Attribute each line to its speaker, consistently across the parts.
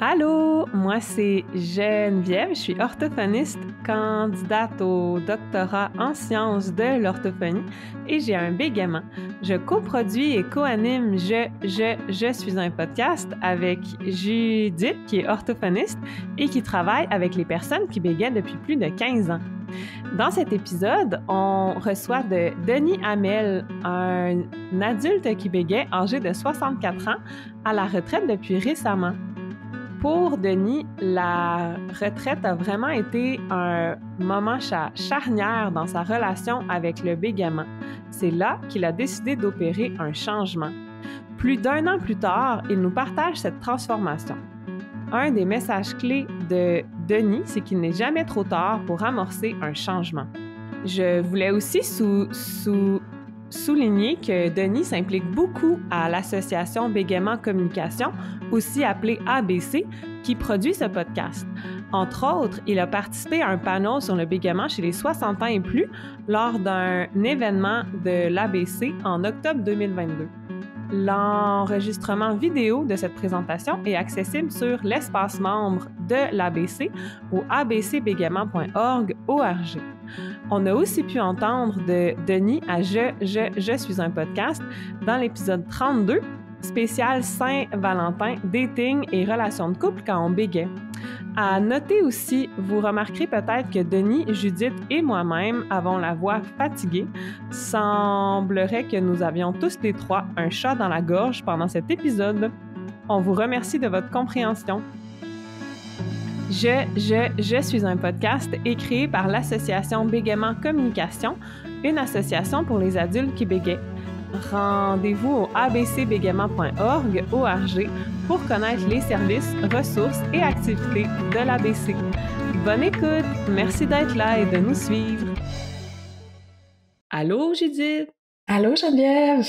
Speaker 1: Allô, moi c'est Geneviève, je suis orthophoniste, candidate au doctorat en sciences de l'orthophonie et j'ai un bégaiement. Je coproduis et co-anime Je, je, je suis un podcast avec Judith qui est orthophoniste et qui travaille avec les personnes qui bégaient depuis plus de 15 ans. Dans cet épisode, on reçoit de Denis Hamel, un adulte qui bégaie âgé de 64 ans, à la retraite depuis récemment pour Denis, la retraite a vraiment été un moment charnière dans sa relation avec le bégaiement. C'est là qu'il a décidé d'opérer un changement. Plus d'un an plus tard, il nous partage cette transformation. Un des messages clés de Denis, c'est qu'il n'est jamais trop tard pour amorcer un changement. Je voulais aussi sous, sous souligner que Denis s'implique beaucoup à l'association Bégaiement Communication, aussi appelée ABC, qui produit ce podcast. Entre autres, il a participé à un panneau sur le bégaiement chez les 60 ans et plus lors d'un événement de l'ABC en octobre 2022. L'enregistrement vidéo de cette présentation est accessible sur l'espace membre de l'ABC ou abcbégaiement.org. On a aussi pu entendre de Denis à Je, Je, Je suis un podcast dans l'épisode 32, spécial Saint-Valentin, dating et relations de couple quand on bégait. À noter aussi, vous remarquerez peut-être que Denis, Judith et moi-même avons la voix fatiguée. Semblerait que nous avions tous les trois un chat dans la gorge pendant cet épisode. On vous remercie de votre compréhension. Je, je, je suis un podcast écrit par l'association Bégaiement Communication, une association pour les adultes qui bégayent. Rendez-vous au RG pour connaître les services, ressources et activités de l'ABC. Bonne écoute! Merci d'être là et de nous suivre. Allô, Judith! Allô,
Speaker 2: Geneviève!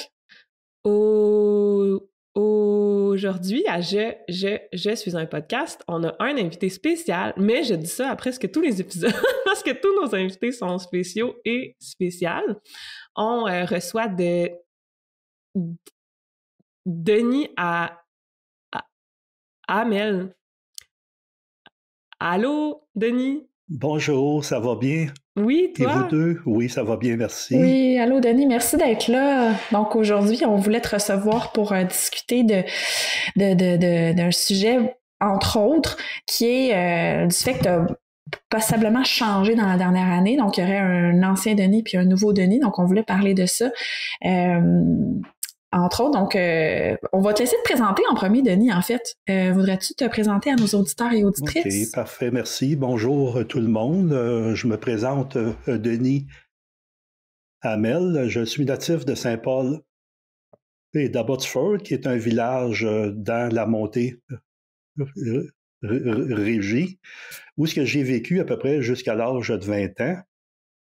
Speaker 2: Oh! Aujourd'hui,
Speaker 1: à Je, Je, Je suis un podcast, on a un invité spécial, mais je dis ça à presque tous les épisodes parce que tous nos invités sont spéciaux et spéciales. On euh, reçoit
Speaker 3: de Denis à Amel.
Speaker 4: Allô, Denis? Bonjour, ça va bien?
Speaker 2: Oui, toi? Et vous
Speaker 4: deux? Oui, ça va bien, merci. Oui,
Speaker 2: allô Denis, merci d'être là. Donc aujourd'hui, on voulait te recevoir pour euh, discuter de, d'un sujet, entre autres, qui est euh, du fait que tu as passablement changé dans la dernière année. Donc il y aurait un ancien Denis puis un nouveau Denis. Donc on voulait parler de ça. Euh, entre autres. Donc, euh, on va te laisser te présenter en premier, Denis, en fait. Euh, voudrais-tu te présenter à nos auditeurs et auditrices? OK,
Speaker 4: parfait, merci. Bonjour euh, tout le monde. je me présente Denis Hamel. Je suis natif de Saint-Paul et d'Abbotsford, qui est un village dans la montée Régie, où ce que j'ai vécu à peu près jusqu'à l'âge de 20 ans.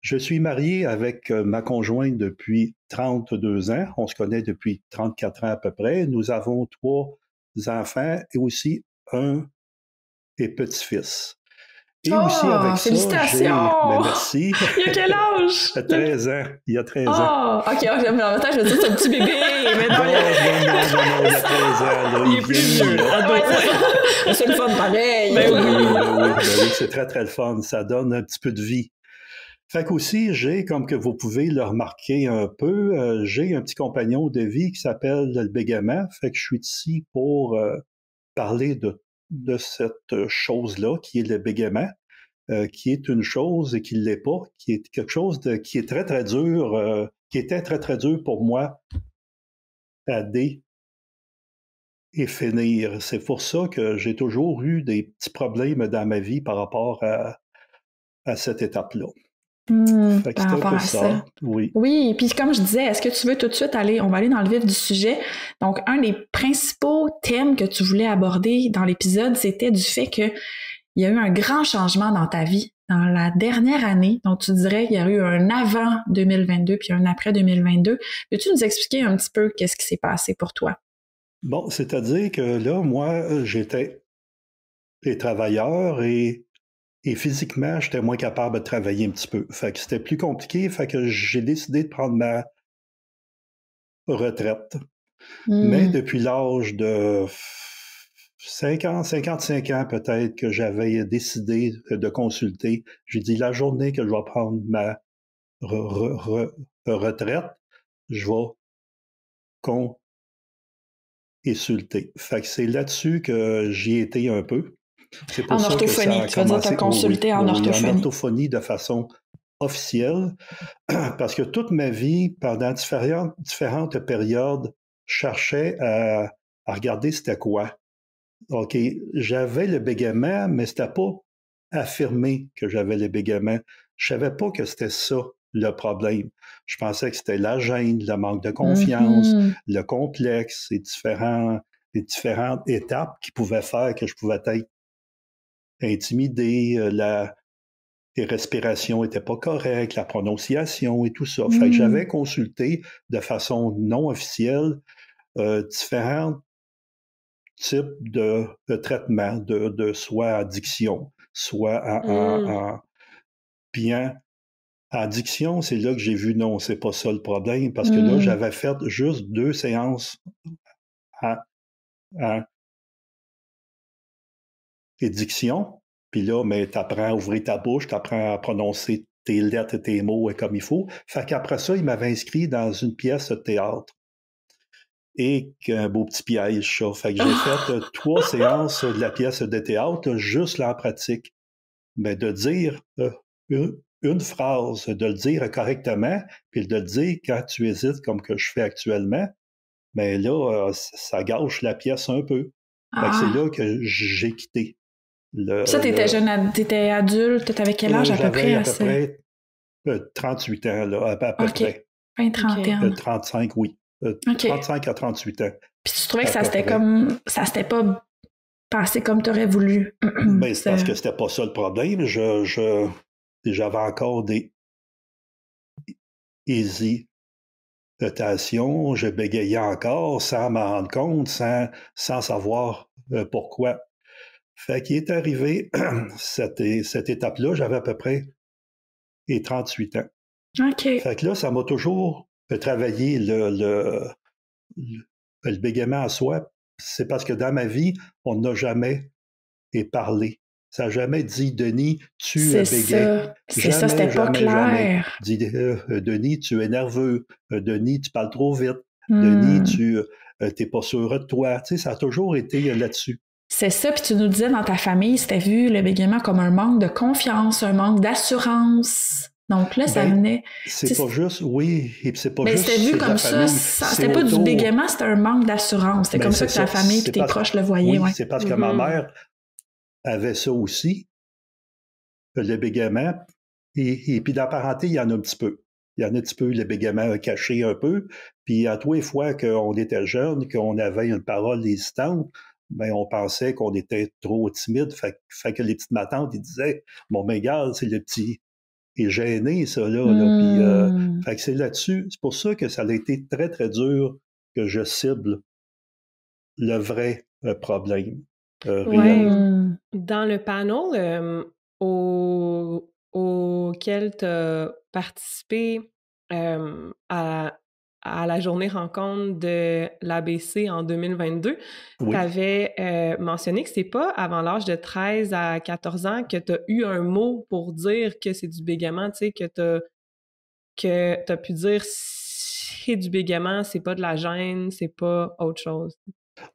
Speaker 4: Je suis marié avec euh, ma conjointe depuis 32 ans. On se connaît depuis 34 ans à peu près. Nous avons trois enfants et aussi un et petit-fils.
Speaker 3: Et oh, aussi avec félicitations!
Speaker 4: Ça, merci. Il y a quel âge? 13 ans. Il y a 13 oh, ans.
Speaker 2: Ah, OK, en même temps, je me dis, c'est un petit bébé. non,
Speaker 4: non, non, non, non, il y a 13 ans. il, il, est plus vieux.
Speaker 3: Ah, c'est le fun pareil. Ben oui, ben oui, ben
Speaker 4: oui, oui, oui c'est très, très le fun. Ça donne un petit peu de vie fait qu'aussi, j'ai, comme que vous pouvez le remarquer un peu, euh, j'ai un petit compagnon de vie qui s'appelle le bégament. Fait que je suis ici pour euh, parler de, cette euh, chose-là qui est le bégament, qui est une chose et qui ne l'est pas, qui est quelque chose qui est très, très dur, qui était très, très dur pour moi à dé et finir. C'est pour ça que j'ai toujours eu des petits problèmes dans ma vie par rapport à cette étape-là.
Speaker 2: Hmm, par rapport à ça. Oui. Oui, puis comme je disais, est-ce que tu veux tout de suite aller, on va aller dans le vif du sujet. Donc, un des principaux thèmes que tu voulais aborder dans l'épisode, c'était du fait qu'il y a eu un grand changement dans ta vie dans la dernière année. Donc, tu dirais qu'il y a eu un avant 2022 puis un après 2022. Peux-tu nous expliquer un petit peu qu'est-ce qui s'est passé pour toi?
Speaker 4: Bon, c'est-à-dire que là, moi, j'étais les travailleurs et et physiquement, j'étais moins capable de travailler un petit peu. Fait que c'était plus compliqué. Fait que j'ai décidé de prendre ma retraite. Mais mmh. depuis l'âge de 50, 55 ans peut-être que j'avais décidé de consulter, j'ai dit la journée que je vais prendre ma retraite, je vais consulter. Fait que c'est là-dessus que j'y étais un peu en orthophonie, que ça tu vas dire, as oh consulté en oh orthophonie. En orthophonie de façon officielle, parce que toute ma vie, pendant différentes, différentes périodes, cherchais à, à regarder c'était quoi. OK, j'avais le bégaiement, mais c'était pas affirmé que j'avais le bégaiement. Je savais pas que c'était ça le problème. Je pensais que c'était la gêne, le manque de confiance, mm-hmm. le complexe, les, différents, les différentes étapes qui pouvaient faire que je pouvais être intimidé, euh, la, respiration respirations pas correctes, la prononciation et tout ça. Fait que mmh. j'avais consulté de façon non officielle euh, différents types de, traitements, de, de, soit addiction, soit mmh. à, bien addiction, c'est là que j'ai vu non, c'est pas ça le problème, parce que là, mmh. j'avais fait juste deux séances à diction. Puis là, mais t'apprends à ouvrir ta bouche, t'apprends à prononcer tes lettres et tes mots comme il faut. Fait qu'après ça, il m'avait inscrit dans une pièce de théâtre. Et qu'un beau petit piège, ça. Fait que j'ai ah! fait euh, trois séances de la pièce de théâtre, juste là en pratique. Mais de dire euh, une, phrase, de le dire correctement, puis de le dire quand tu hésites comme que je fais actuellement, mais là, euh, ça gâche la pièce un peu. Fait que c'est ah! là que j'ai quitté ça, t'étais
Speaker 2: jeune, t'étais adulte, t'avais quel âge euh, à peu près? À peu
Speaker 4: près 38 euh, ans, à, peu okay. près.
Speaker 2: 20, 31.
Speaker 4: 35, oui. 35 euh, à 38 ans. Puis
Speaker 2: tu trouvais que ça c'était comme. Ça s'était pas
Speaker 3: passé comme tu aurais voulu.
Speaker 4: ben, c'est parce que c'était pas ça le problème. Je, j'avais encore des hésitations. Je bégayais encore sans m'en rendre compte, sans savoir pourquoi fait qu'il est arrivé cette, cette étape-là, j'avais à peu près 38 ans. OK. Fait que là, ça m'a toujours travaillé le, le, le, bégaiement à soi. C'est parce que dans ma vie, on n'a jamais parlé. Ça n'a jamais dit Denis, tu bégais. C'est ça, c'était pas clair. Jamais dit Denis, tu es nerveux. Denis, tu parles trop vite. Denis, hmm. tu n'es euh, pas sûr de toi. Tu sais, ça a toujours été euh, là-dessus.
Speaker 2: C'est ça, puis tu nous disais dans ta famille, c'était vu le bégaiement comme un manque de confiance, un manque d'assurance. Donc là, ça ben, venait.
Speaker 4: C'est pas juste, oui, et c'est pas ben, juste. Mais c'était vu comme ça, c'était pas du bégaiement,
Speaker 2: c'était un manque d'assurance. C'est ben, comme ça que ta famille et tes proches le voyaient. Oui, C'est parce que ma mm-hmm. mère
Speaker 4: avait ça aussi, le bégaiement. Et, puis dans la parenté, il y en a un petit peu. Il y en a un petit peu le bégaiement caché un peu. Puis à tous les fois qu'on était jeune, qu'on avait une parole hésitante, ben, on pensait qu'on était trop timide. Fait, que les petites matantes, ils disaient, Mon ben, c'est le petit, est gêné, ça, là. puis, euh, mmh. fait que c'est là-dessus. C'est pour ça que ça a été très, très dur que je cible le vrai euh, problème euh,
Speaker 1: Dans le panel au, auquel tu as participé à, à la journée rencontre de l'ABC en 2022, tu avais mentionné que c'est pas avant l'âge de 13 à 14 ans que tu as eu un mot pour dire que c'est du bégaiement, tu sais, que tu as, pu dire c'est du bégaiement, c'est pas de la gêne, c'est pas autre chose.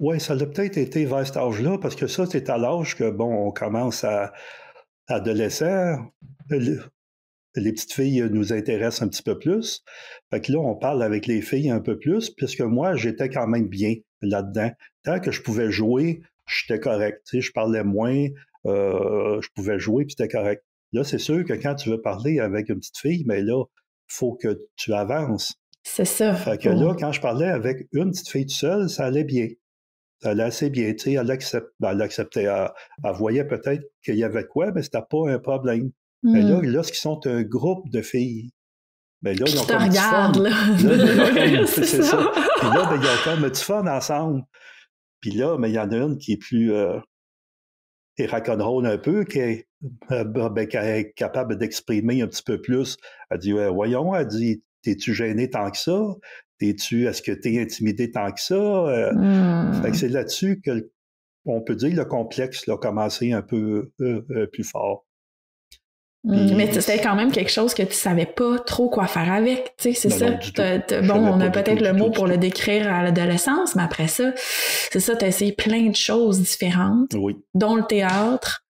Speaker 4: Oui, ça l'a peut-être été vers cet âge-là, parce que ça, c'est à l'âge que, bon, on commence à adolescent, les petites filles euh, nous intéressent un petit peu plus. Fait que là, on parle avec les filles un peu plus, puisque moi, j'étais quand même bien là-dedans. Tant que je pouvais jouer, j'étais correct. Tu je parlais moins, euh, je pouvais jouer, puis c'était correct. Là, c'est sûr que quand tu veux parler avec une petite fille, mais ben là, faut que tu avances. C'est ça. Fait que là, quand je parlais avec une petite fille toute seule, ça allait bien. Ça allait assez bien. Tu elle, ben, elle acceptait. Elle, voyait peut-être qu'il y avait quoi, mais c'était pas un problème. Mais ben là, hmm. lorsqu'ils sont un groupe de filles, ben là, ils ont comme Là. là c'est ça. Puis là, ben, ils ont comme du fun ensemble. Puis là, mais ben, il y en a une qui est plus euh, et rock'n'roll un peu, euh, ben, qui est, capable d'exprimer un petit peu plus. Elle dit Voyons, elle dit T'es-tu gêné tant que ça T'es-tu, est-ce que t'es intimidé tant que ça euh, hmm. c'est là-dessus que on peut dire le complexe a commencé un peu euh, plus fort. Mm. Mais c'était quand
Speaker 2: même quelque chose que tu savais pas trop quoi faire avec, tu sais, c'est ça. bon, on a peut-être le mot pour le décrire à l'adolescence, mais après ça, c'est ça, tu as essayé plein de choses différentes, dont le théâtre.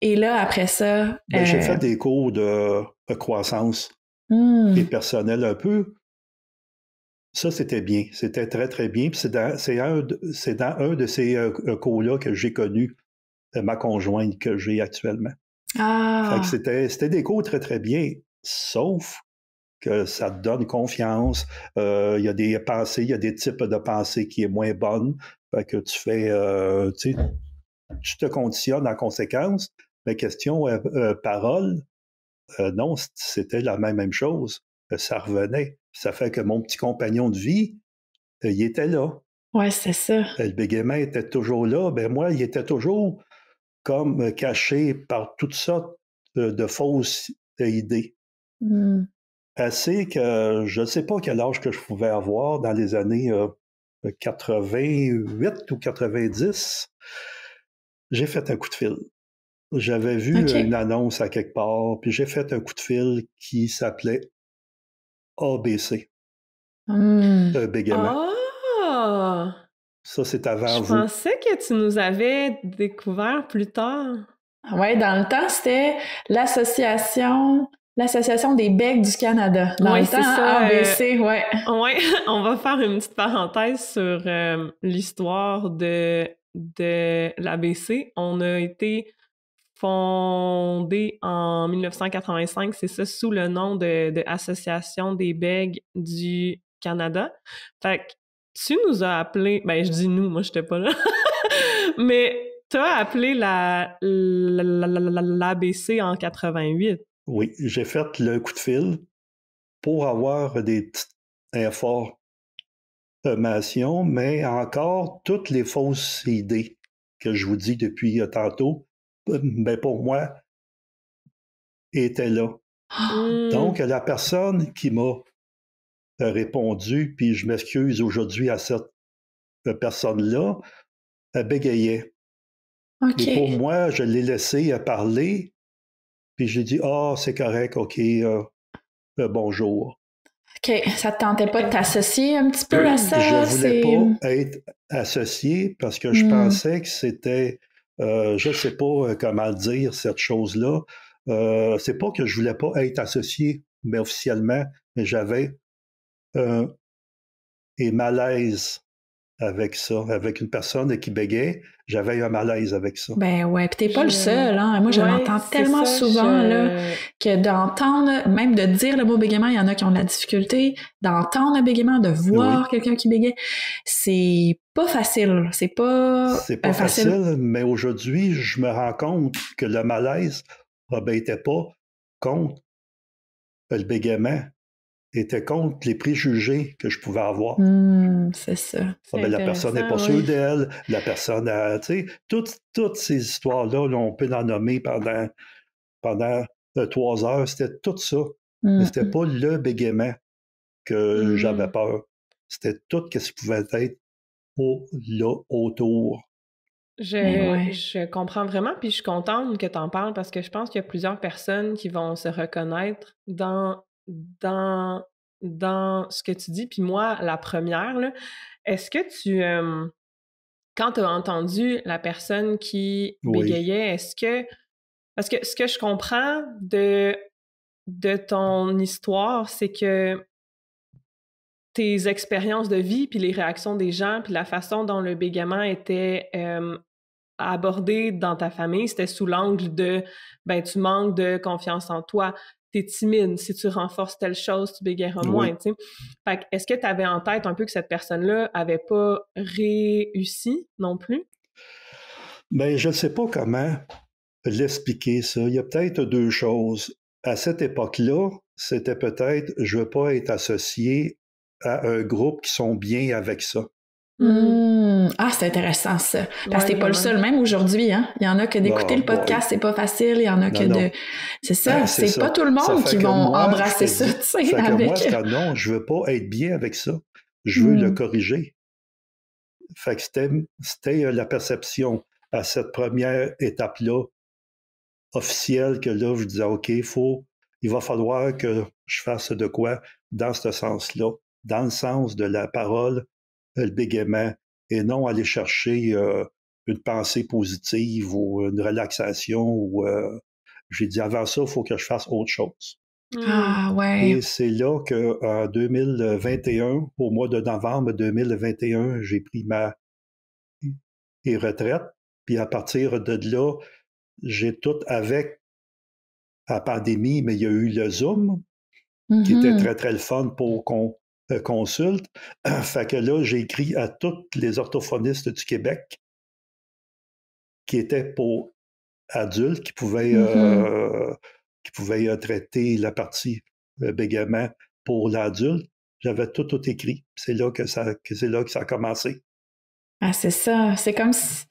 Speaker 2: Et là, après ça... Ben, j'ai euh, fait
Speaker 4: des cours de, croissance hmm. et personnel un peu. Ça, c'était bien. C'était très, très bien. c'est dans, un de ces euh, euh, cours-là que j'ai connu ma conjointe que j'ai actuellement.
Speaker 3: Ah.
Speaker 4: c'était des cours très, très bien, sauf que ça te donne confiance. Euh, il y a des pensées, il y a des types de pensées qui sont moins bonnes. que tu fais, euh, tu, te conditionnes en conséquence. Mais question paroles, euh, parole, non, c'était la même, même chose. Ça revenait. Ça fait que mon petit compagnon de vie, il était là. Ouais c'est ça. Le bégaiement était toujours là. Ben moi, il était toujours comme euh, caché par toutes sortes de, fausses idées. Mmh. Assez que je ne sais pas quel âge que je pouvais avoir dans les années 88 euh, ou 90, j'ai fait un coup de fil. J'avais vu une annonce à quelque part, puis j'ai fait un coup de fil qui s'appelait ABC.
Speaker 3: Mm.
Speaker 4: Un ça, c'est avant je Je pensais
Speaker 1: que tu nous avais
Speaker 2: découvert plus tard. Ah oui, dans le temps, c'était l'association L'Association des becs du Canada. Dans ABC, ouais.
Speaker 1: Euh, on va faire une petite parenthèse sur euh, l'histoire de, de l'ABC. On a été fondé en 1985, c'est ça, sous le nom de, Association des becs du Canada. Fait que tu nous as appelé, ben je dis nous, moi je j'étais pas là, mais tu as appelé la l'ABC en 88.
Speaker 4: Oui, j'ai fait le coup de fil pour avoir des informations, mais encore toutes les fausses idées que je vous dis depuis euh, tantôt, ben pour moi, étaient là.
Speaker 3: Hmm. Donc,
Speaker 4: la personne qui m'a répondu, puis je m'excuse aujourd'hui à cette euh, personne-là, bégayait. pour moi, je l'ai laissé parler, puis j'ai dit, ah, c'est correct, OK, euh, euh, bonjour.
Speaker 2: OK, ça ne te tentait pas de t'associer un
Speaker 3: petit peu à ça? Je ne voulais pas
Speaker 4: être associé parce que je hmm. pensais que c'était, je ne sais pas comment dire cette chose-là, c'est pas que je ne voulais pas être associé, mais officiellement, mais j'avais et euh, malaise avec ça, avec une personne qui bégait, j'avais un malaise avec ça.
Speaker 2: Ben ouais, puis t'es pas le seul, hein. Moi, je l'entends tellement souvent, là, que d'entendre, même de dire le mot bégaiement, il y en a qui ont de la difficulté, d'entendre un bégaiement, de voir quelqu'un qui bégait, c'est pas facile. C'est pas. C'est pas facile,
Speaker 4: mais aujourd'hui, je me rends compte que le malaise ah ben, était pas contre le bégaiement était contre les préjugés que je pouvais avoir.
Speaker 2: Hmm, c'est ça. Ah, ben, la personne n'est pas sûre
Speaker 4: d'elle, la personne a. Toutes, toutes ces histoires-là, on peut en nommer pendant, pendant euh, trois heures, c'était tout ça. Mais c'était mm-hmm. pas le bégaiement que j'avais mm. peur. C'était tout ce qui pouvait être au, là, autour.
Speaker 3: Je,
Speaker 1: je, comprends vraiment, puis je suis contente que tu en parles parce que je pense qu'il y a plusieurs personnes qui vont se reconnaître dans dans, ce que tu dis, puis moi, la première, est-ce que tu... quand tu as entendu la personne qui bégayait, est-ce que... Parce que ce que je comprends de, de ton histoire, c'est que tes expériences de vie, puis les réactions des gens, puis la façon dont le bégaiement était abordé dans ta famille, c'était sous l'angle de ben tu manques de confiance en toi, t'es timide, si tu renforces telle chose, tu bégayeras moins, tu sais. est-ce que tu avais en tête un peu que cette personne-là avait pas réussi non plus?
Speaker 4: Ben, je ne sais pas comment l'expliquer, ça. Il y a peut-être deux choses. À cette époque-là, c'était peut-être je ne veux pas être associé à un groupe qui sont bien avec ça.
Speaker 2: Mm. Hmm. Ah, c'est intéressant ça. Parce que c'est pas le seul, même aujourd'hui, hein. Il y en a que d'écouter bah, le bah podcast, c'est pas facile. Il y en a que de. C'est ça, ben, c'est pas tout le monde qui vont embrasser ça, tu sais. Euh,
Speaker 4: non, je veux pas être bien avec ça. Je veux le hmm. corriger. Fait que c'était euh, la perception à cette première étape-là officielle que là, je disais, OK, faut, il va falloir que je fasse de quoi dans ce sens-là, dans le sens de la parole le bégaiement et non aller chercher euh, une pensée positive ou une relaxation ou euh, j'ai dit avant ça, il faut que je fasse autre chose.
Speaker 3: Ah mm. ouais. Et
Speaker 4: c'est là qu'en 2021, au mois de novembre 2021, j'ai pris ma et retraite. Puis à partir de là, j'ai tout avec la pandémie, mais il y a eu le Zoom,
Speaker 3: qui était mm-hmm. très,
Speaker 4: très le fun pour qu'on euh, consulte. fait que là, j'ai écrit à tous les orthophonistes du Québec qui étaient pour adultes, qui pouvaient, mm-hmm. euh, qui euh, traiter la partie bégaiement pour l'adulte. J'avais tout, tout écrit. C'est là que ça, c'est là que ça a commencé.
Speaker 2: Ah, c'est ça. C'est comme si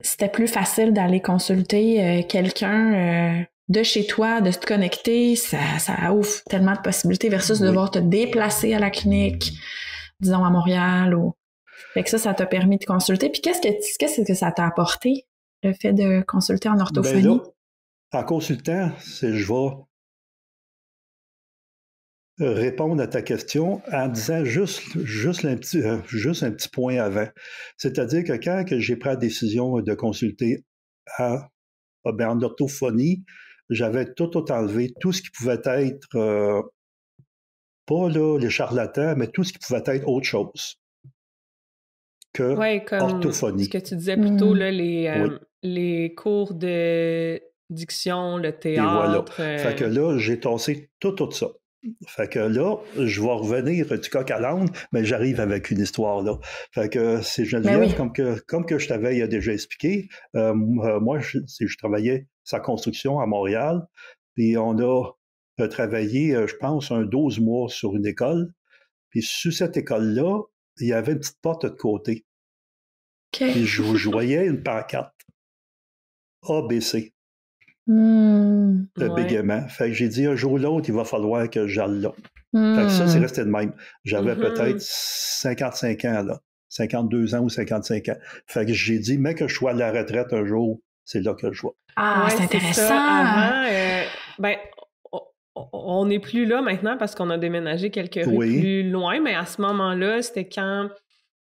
Speaker 2: c'était plus facile d'aller consulter quelqu'un de chez toi, de se connecter, ça, ouvre tellement de possibilités versus de devoir te déplacer à la clinique, disons à Montréal ou. ça, ça t'a permis de consulter. Puis qu'est-ce que, qu'est-ce que ça t'a apporté, le fait de consulter en ben orthophonie?
Speaker 4: en consultant, c'est je vais répondre à ta question en disant juste, juste, un, petit, euh, juste un petit point avant. C'est-à-dire que quand j'ai pris la décision de consulter ah ben, en orthophonie, j'avais tout, enlevé, tout ce qui pouvait être, euh, pas le les charlatans, mais tout ce qui pouvait être autre chose que ouais, comme Ce que tu disais
Speaker 1: plutôt mm. les, euh, les cours de diction, le théâtre. voilà. Euh fait que
Speaker 4: là, j'ai tossé tout, tout ça. Fait que là, je vais revenir du coq à l'âne, mais j'arrive avec une histoire là. Fait que c'est Geneviève, comme, que, comme que je t'avais déjà expliqué, moi, je travaillais sa construction à Montréal. Puis on a euh, travaillé, euh, je pense, un 12 mois sur une école. Puis sur cette école-là, il y avait une petite porte de côté.
Speaker 3: Puis je, vous
Speaker 4: voyais une pancarte. ABC.
Speaker 3: Mmh, le euh, bégaiement.
Speaker 4: Fait que j'ai dit un jour ou l'autre, il va falloir que j'aille là. Fait que ça, c'est mmh. resté de même. J'avais mmh. peut-être 55 ans, là. 52 ans ou 55 ans. Fait que j'ai dit, mais que je sois à la retraite un jour, c'est là que je vois.
Speaker 2: Ah, c'est
Speaker 1: intéressant. Euh, ben, on n'est plus là maintenant parce qu'on a déménagé quelques rues plus loin, mais à ce moment-là, c'était quand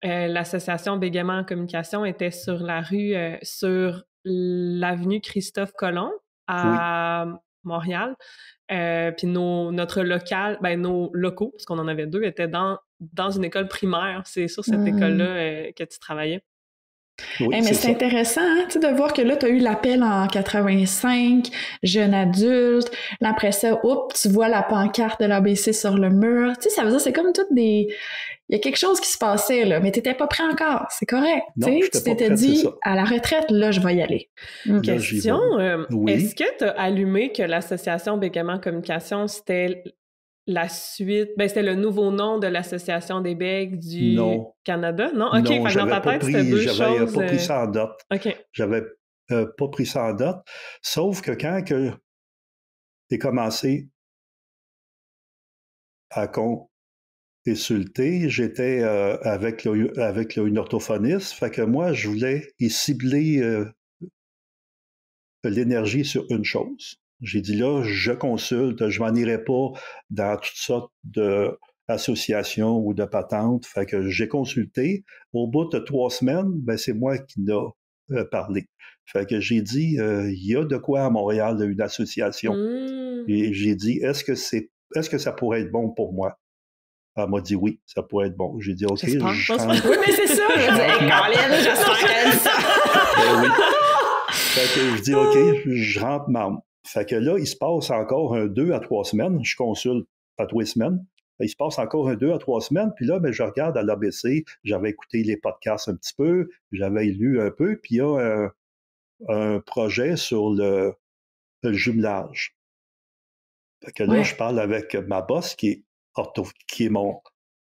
Speaker 1: euh, l'association Bégaiement en communication était sur la rue, euh, sur l'avenue Christophe Colomb à Montréal. puis notre local, ben, nos locaux, parce qu'on en avait deux, étaient dans, dans une école primaire. C'est sur cette mmh. école-là que tu travaillais c'est
Speaker 2: intéressant hein, de voir que là, tu as eu l'appel en 85, jeune adulte. Après ça, oups, tu vois la pancarte de l'ABC sur le mur. ça veut dire c'est comme toutes des. Il y a quelque chose qui se passait, là, mais tu n'étais pas prêt encore. C'est correct. tu t'étais dit, à la retraite, là, je vais y aller. Une question.
Speaker 3: Euh, est-ce
Speaker 2: que tu as allumé que l'association
Speaker 1: Bégament Communication, c'était la suite. Ben, c'était le nouveau nom de l'Association des becs du Canada, non? OK, dans ta tête, c'était deux J'avais euh, pas pris euh, ça
Speaker 4: en dot. OK. J'avais euh, pas pris ça en dot. Sauf que quand que j'ai commencé à consulter, j'étais avec, le, avec le, une orthophoniste. Fait que moi, je voulais y cibler l'énergie sur une chose. J'ai dit là, je consulte, je m'en irai pas dans toutes sortes d'associations ou de patentes. Fait que j'ai consulté. Au bout de trois semaines, ben, c'est moi qui n'a euh, parlé. Fait que j'ai dit, euh, il y a de quoi à Montréal, une association. Mmh. Et j'ai dit, est-ce que c'est, est-ce que ça pourrait être bon pour moi? Elle m'a dit oui, ça pourrait être bon. J'ai dit OK, je Oui, mais c'est ça. Je dis, j'espère
Speaker 3: ça.
Speaker 4: Ben OK, je rentre membre. Fait que là, il se passe encore un deux à trois semaines. Je consulte à trois semaines. Il se passe encore un deux à trois semaines. Puis là, ben, je regarde à l'ABC. J'avais écouté les podcasts un petit peu. J'avais lu un peu. Puis il y a un, projet sur le, jumelage. Fait que là, je parle avec ma boss qui est, mon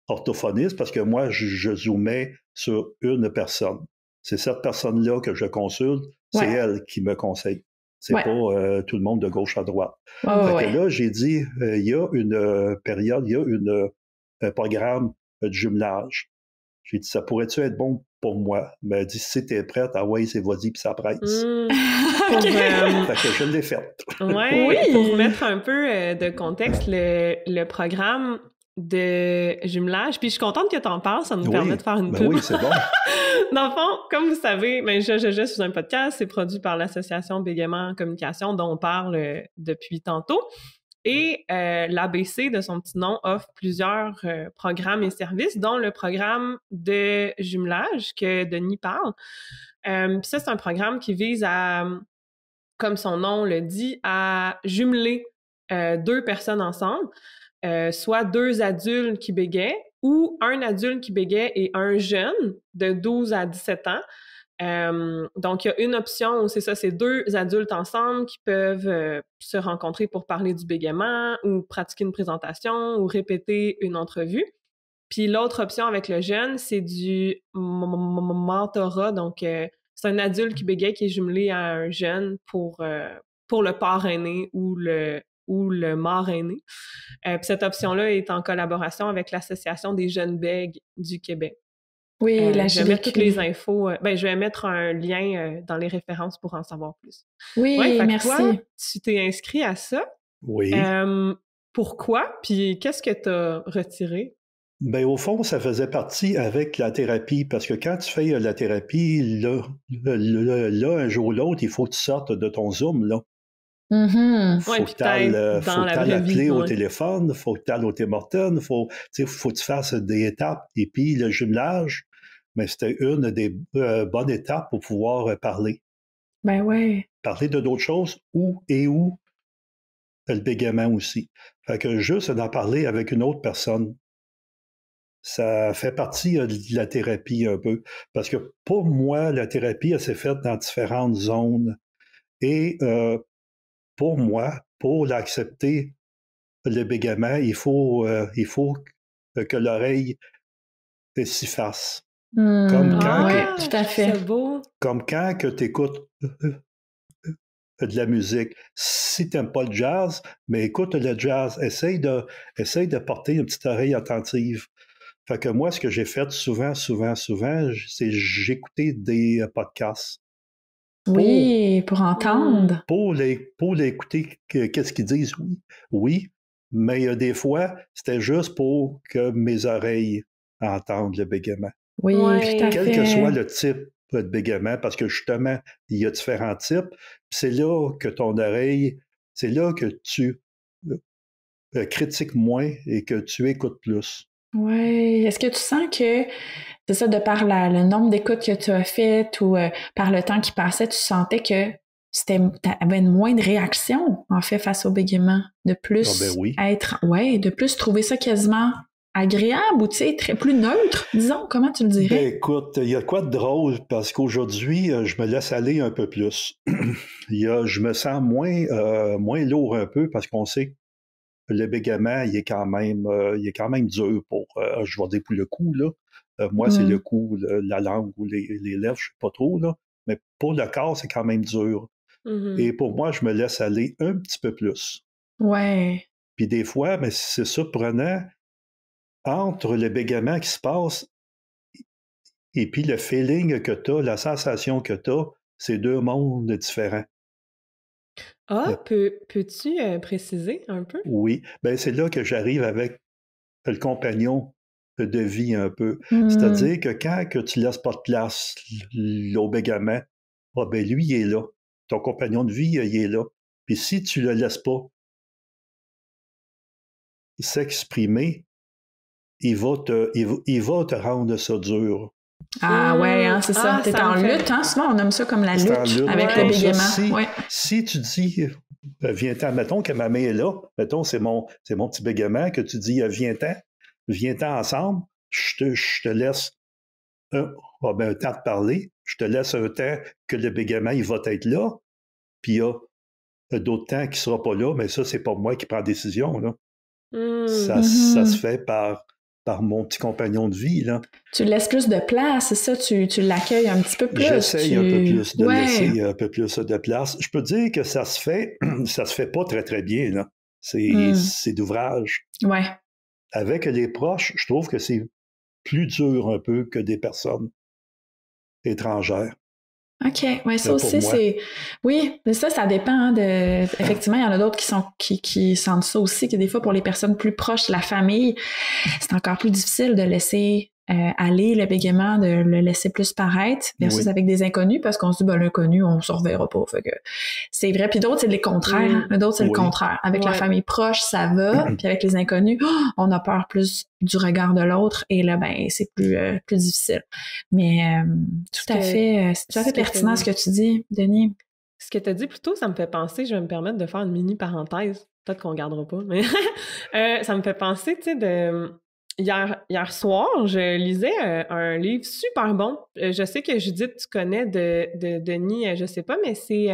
Speaker 4: orthophoniste parce que moi, je, zoomais sur une personne. C'est cette personne-là que je consulte. C'est elle qui me conseille. C'est pour pas euh, tout le monde de gauche à droite. là, j'ai dit, euh, il y a une euh, période, il y a un programme de jumelage. J'ai dit, ça pourrait-tu être bon pour moi? Il m'a dit, si t'es prête, ah ouais, c'est vas-y, puis ça presse. Mmh. que je l'ai faite.
Speaker 3: oui, pour mettre
Speaker 1: un peu de contexte, le programme de jumelage. Puis je suis contente que tu en parles, ça nous permet de faire une ben pub. Oui, c'est bon. Dans le fond, comme vous savez, ben, je, je, je suis un podcast, c'est produit par l'association Bégaiement Communication dont on parle euh, depuis tantôt. Et euh, l'ABC, de son petit nom, offre plusieurs euh, programmes et services, dont le programme de jumelage que Denis parle. Puis ça, c'est un programme qui vise à, comme son nom le dit, à jumeler deux personnes ensemble. Euh, soit deux adultes qui bégaient ou un adulte qui bégaie et un jeune de 12 à 17 ans. Euh, donc, il y a une option, c'est ça, c'est deux adultes ensemble qui peuvent euh, se rencontrer pour parler du bégaiement ou pratiquer une présentation ou répéter une entrevue. Puis l'autre option avec le jeune, c'est du mentorat. Donc, c'est un adulte qui bégaie qui est jumelé à un jeune pour, pour le parrainer ou le, ou le mort aîné. Euh, cette option-là est en collaboration avec l'Association des jeunes bègues du Québec.
Speaker 2: Oui, euh, la Je vais mettre
Speaker 1: toutes les infos. Euh, ben, je vais mettre un lien dans les références pour en savoir plus. Oui, merci. tu t'es inscrit à ça. Oui. pourquoi? Puis qu'est-ce que tu as retiré?
Speaker 4: Bien, au fond, ça faisait partie avec la thérapie, parce que quand tu fais la thérapie, là, là un jour ou l'autre, il faut que tu sortes de ton Zoom, là.
Speaker 3: Mm-hmm. Faut ouais, que appeler euh, au
Speaker 4: téléphone, faut que tu au Tim faut, faut que tu fasses des étapes. Et puis le jumelage, mais c'était une des euh, bonnes étapes pour pouvoir euh, parler.
Speaker 3: Ben ouais.
Speaker 4: Parler de d'autres choses, où et où le bégaiement aussi. Fait que juste d'en parler avec une autre personne, ça fait partie de la thérapie un peu. Parce que pour moi, la thérapie, elle s'est faite dans différentes zones. Et pour moi, pour l'accepter, le bégaiement, il faut, euh, il faut que l'oreille s'y fasse.
Speaker 3: Mmh. comme ah quand fait. Beau.
Speaker 4: Comme quand que tu écoutes euh, euh, de la musique. Si tu n'aimes pas le jazz, mais écoute le jazz, essaye de, essaye de porter une petite oreille attentive. Fait que moi, ce que j'ai fait souvent, souvent, souvent, c'est j'écoutais des podcasts oui,
Speaker 2: pour entendre.
Speaker 4: Pour, les, pour écouter qu'est-ce qu'ils disent, oui. Oui, mais a euh, des fois, c'était juste pour que mes oreilles entendent le bégaiement. Oui, Quel que soit le type de bégaiement, parce que justement, il y a différents types. C'est là que ton oreille, c'est là que tu euh, euh, critiques moins et que tu écoutes plus.
Speaker 3: Oui. Est-ce que
Speaker 2: tu sens que, c'est ça, de par le nombre d'écoutes que tu as faites ou euh, par le temps qui passait, tu sentais que c'était avais moins de réaction, en fait, face au bégaiement. De plus ah, ben être. Ouais, de plus trouver ça quasiment agréable ou tu sais, très plus neutre, disons, comment tu le dirais? Ben,
Speaker 4: écoute, il y a quoi de drôle parce qu'aujourd'hui, euh, je me laisse aller un peu plus. il je me sens moins, euh, moins lourd un peu parce qu'on sait le bégaiement, il est quand même, euh, il est quand même dur pour, euh, ah, je vois pour le coup, là. Euh, moi, c'est le mmh. cou, la langue ou les, lèvres, je ne sais pas trop, là. Mais pour le corps, c'est quand même dur.
Speaker 3: Mmh et pour
Speaker 4: moi, je me laisse aller un petit peu plus.
Speaker 3: Ouais.
Speaker 4: Puis des fois, mais c'est surprenant, entre le bégaiement qui se passe et puis le feeling que tu as, la sensation que tu as, c'est deux mondes différents.
Speaker 1: Ah, peux, peux-tu euh, préciser
Speaker 3: un peu?
Speaker 4: Oui, ben, c'est là que j'arrive avec le compagnon de vie un peu. Mmh. C'est-à-dire que quand que tu laisses pas de place l'obégament, ah ben lui, il est là. Ton compagnon de vie, il est là. Puis si tu le laisses pas s'exprimer, il va, il, il va te rendre ça dur. Ah ouais, hein, c'est ça.
Speaker 3: Ah, T'es en lutte, hein? Souvent, on nomme ça comme la lutte, avec le bégaiement.
Speaker 4: Si, tu dis ben, viens-t'en, mettons que ma mère est là, mettons, c'est mon, c'est mon petit bégaiement que tu dis euh, viens-t'en, viens-t'en ensemble, je te, je te laisse ah, ben, un, temps de parler, je te laisse un temps que le bégaiement, il va être là, puis il y a euh, d'autres temps qui ne sera pas là, mais ça, c'est pas moi qui prends la décision. Là.
Speaker 3: Hmm. Ça, ça, mm-hmm. se
Speaker 4: fait par par mon petit compagnon de vie. Là.
Speaker 2: Tu laisses plus de place, c'est ça? Tu, l'accueilles un petit peu plus? J'essaye un peu plus de
Speaker 4: laisser euh, un peu plus de place. Je peux dire que ça se fait, ça se fait pas très, très bien. Là. Hmm. C'est, d'ouvrage. Ouais. Avec les proches, je trouve que c'est plus dur un peu que des personnes étrangères. OK, ouais, ça euh, aussi, c'est.
Speaker 2: Oui, mais ça, ça dépend hein, de. Effectivement, il y en a d'autres qui sont qui, qui sentent ça aussi, que des fois, pour les personnes plus proches de la famille, c'est encore plus difficile de laisser euh, aller le bégaiement, de le laisser plus paraître versus avec des inconnus parce qu'on se dit, ben, l'inconnu, on se reverra pas. c'est vrai. Puis d'autres, c'est les contraires. Mm. D'autres, c'est le contraire. Avec la famille proche, ça va. Puis avec les inconnus, oh, on a peur plus du regard de l'autre. Et là, ben, c'est plus, euh, plus difficile. Mais euh, tout, à fait, tout à fait, pertinent ce que tu dis, Denis.
Speaker 1: Ce que tu as dit plus ça me fait penser, je vais me permettre de faire une mini parenthèse. Peut-être qu'on gardera pas, mais ça me fait penser, tu sais, de Hier, soir, je lisais euh, un, livre super bon. Euh, je sais que Judith, tu connais de, Denis, euh, je sais pas, mais c'est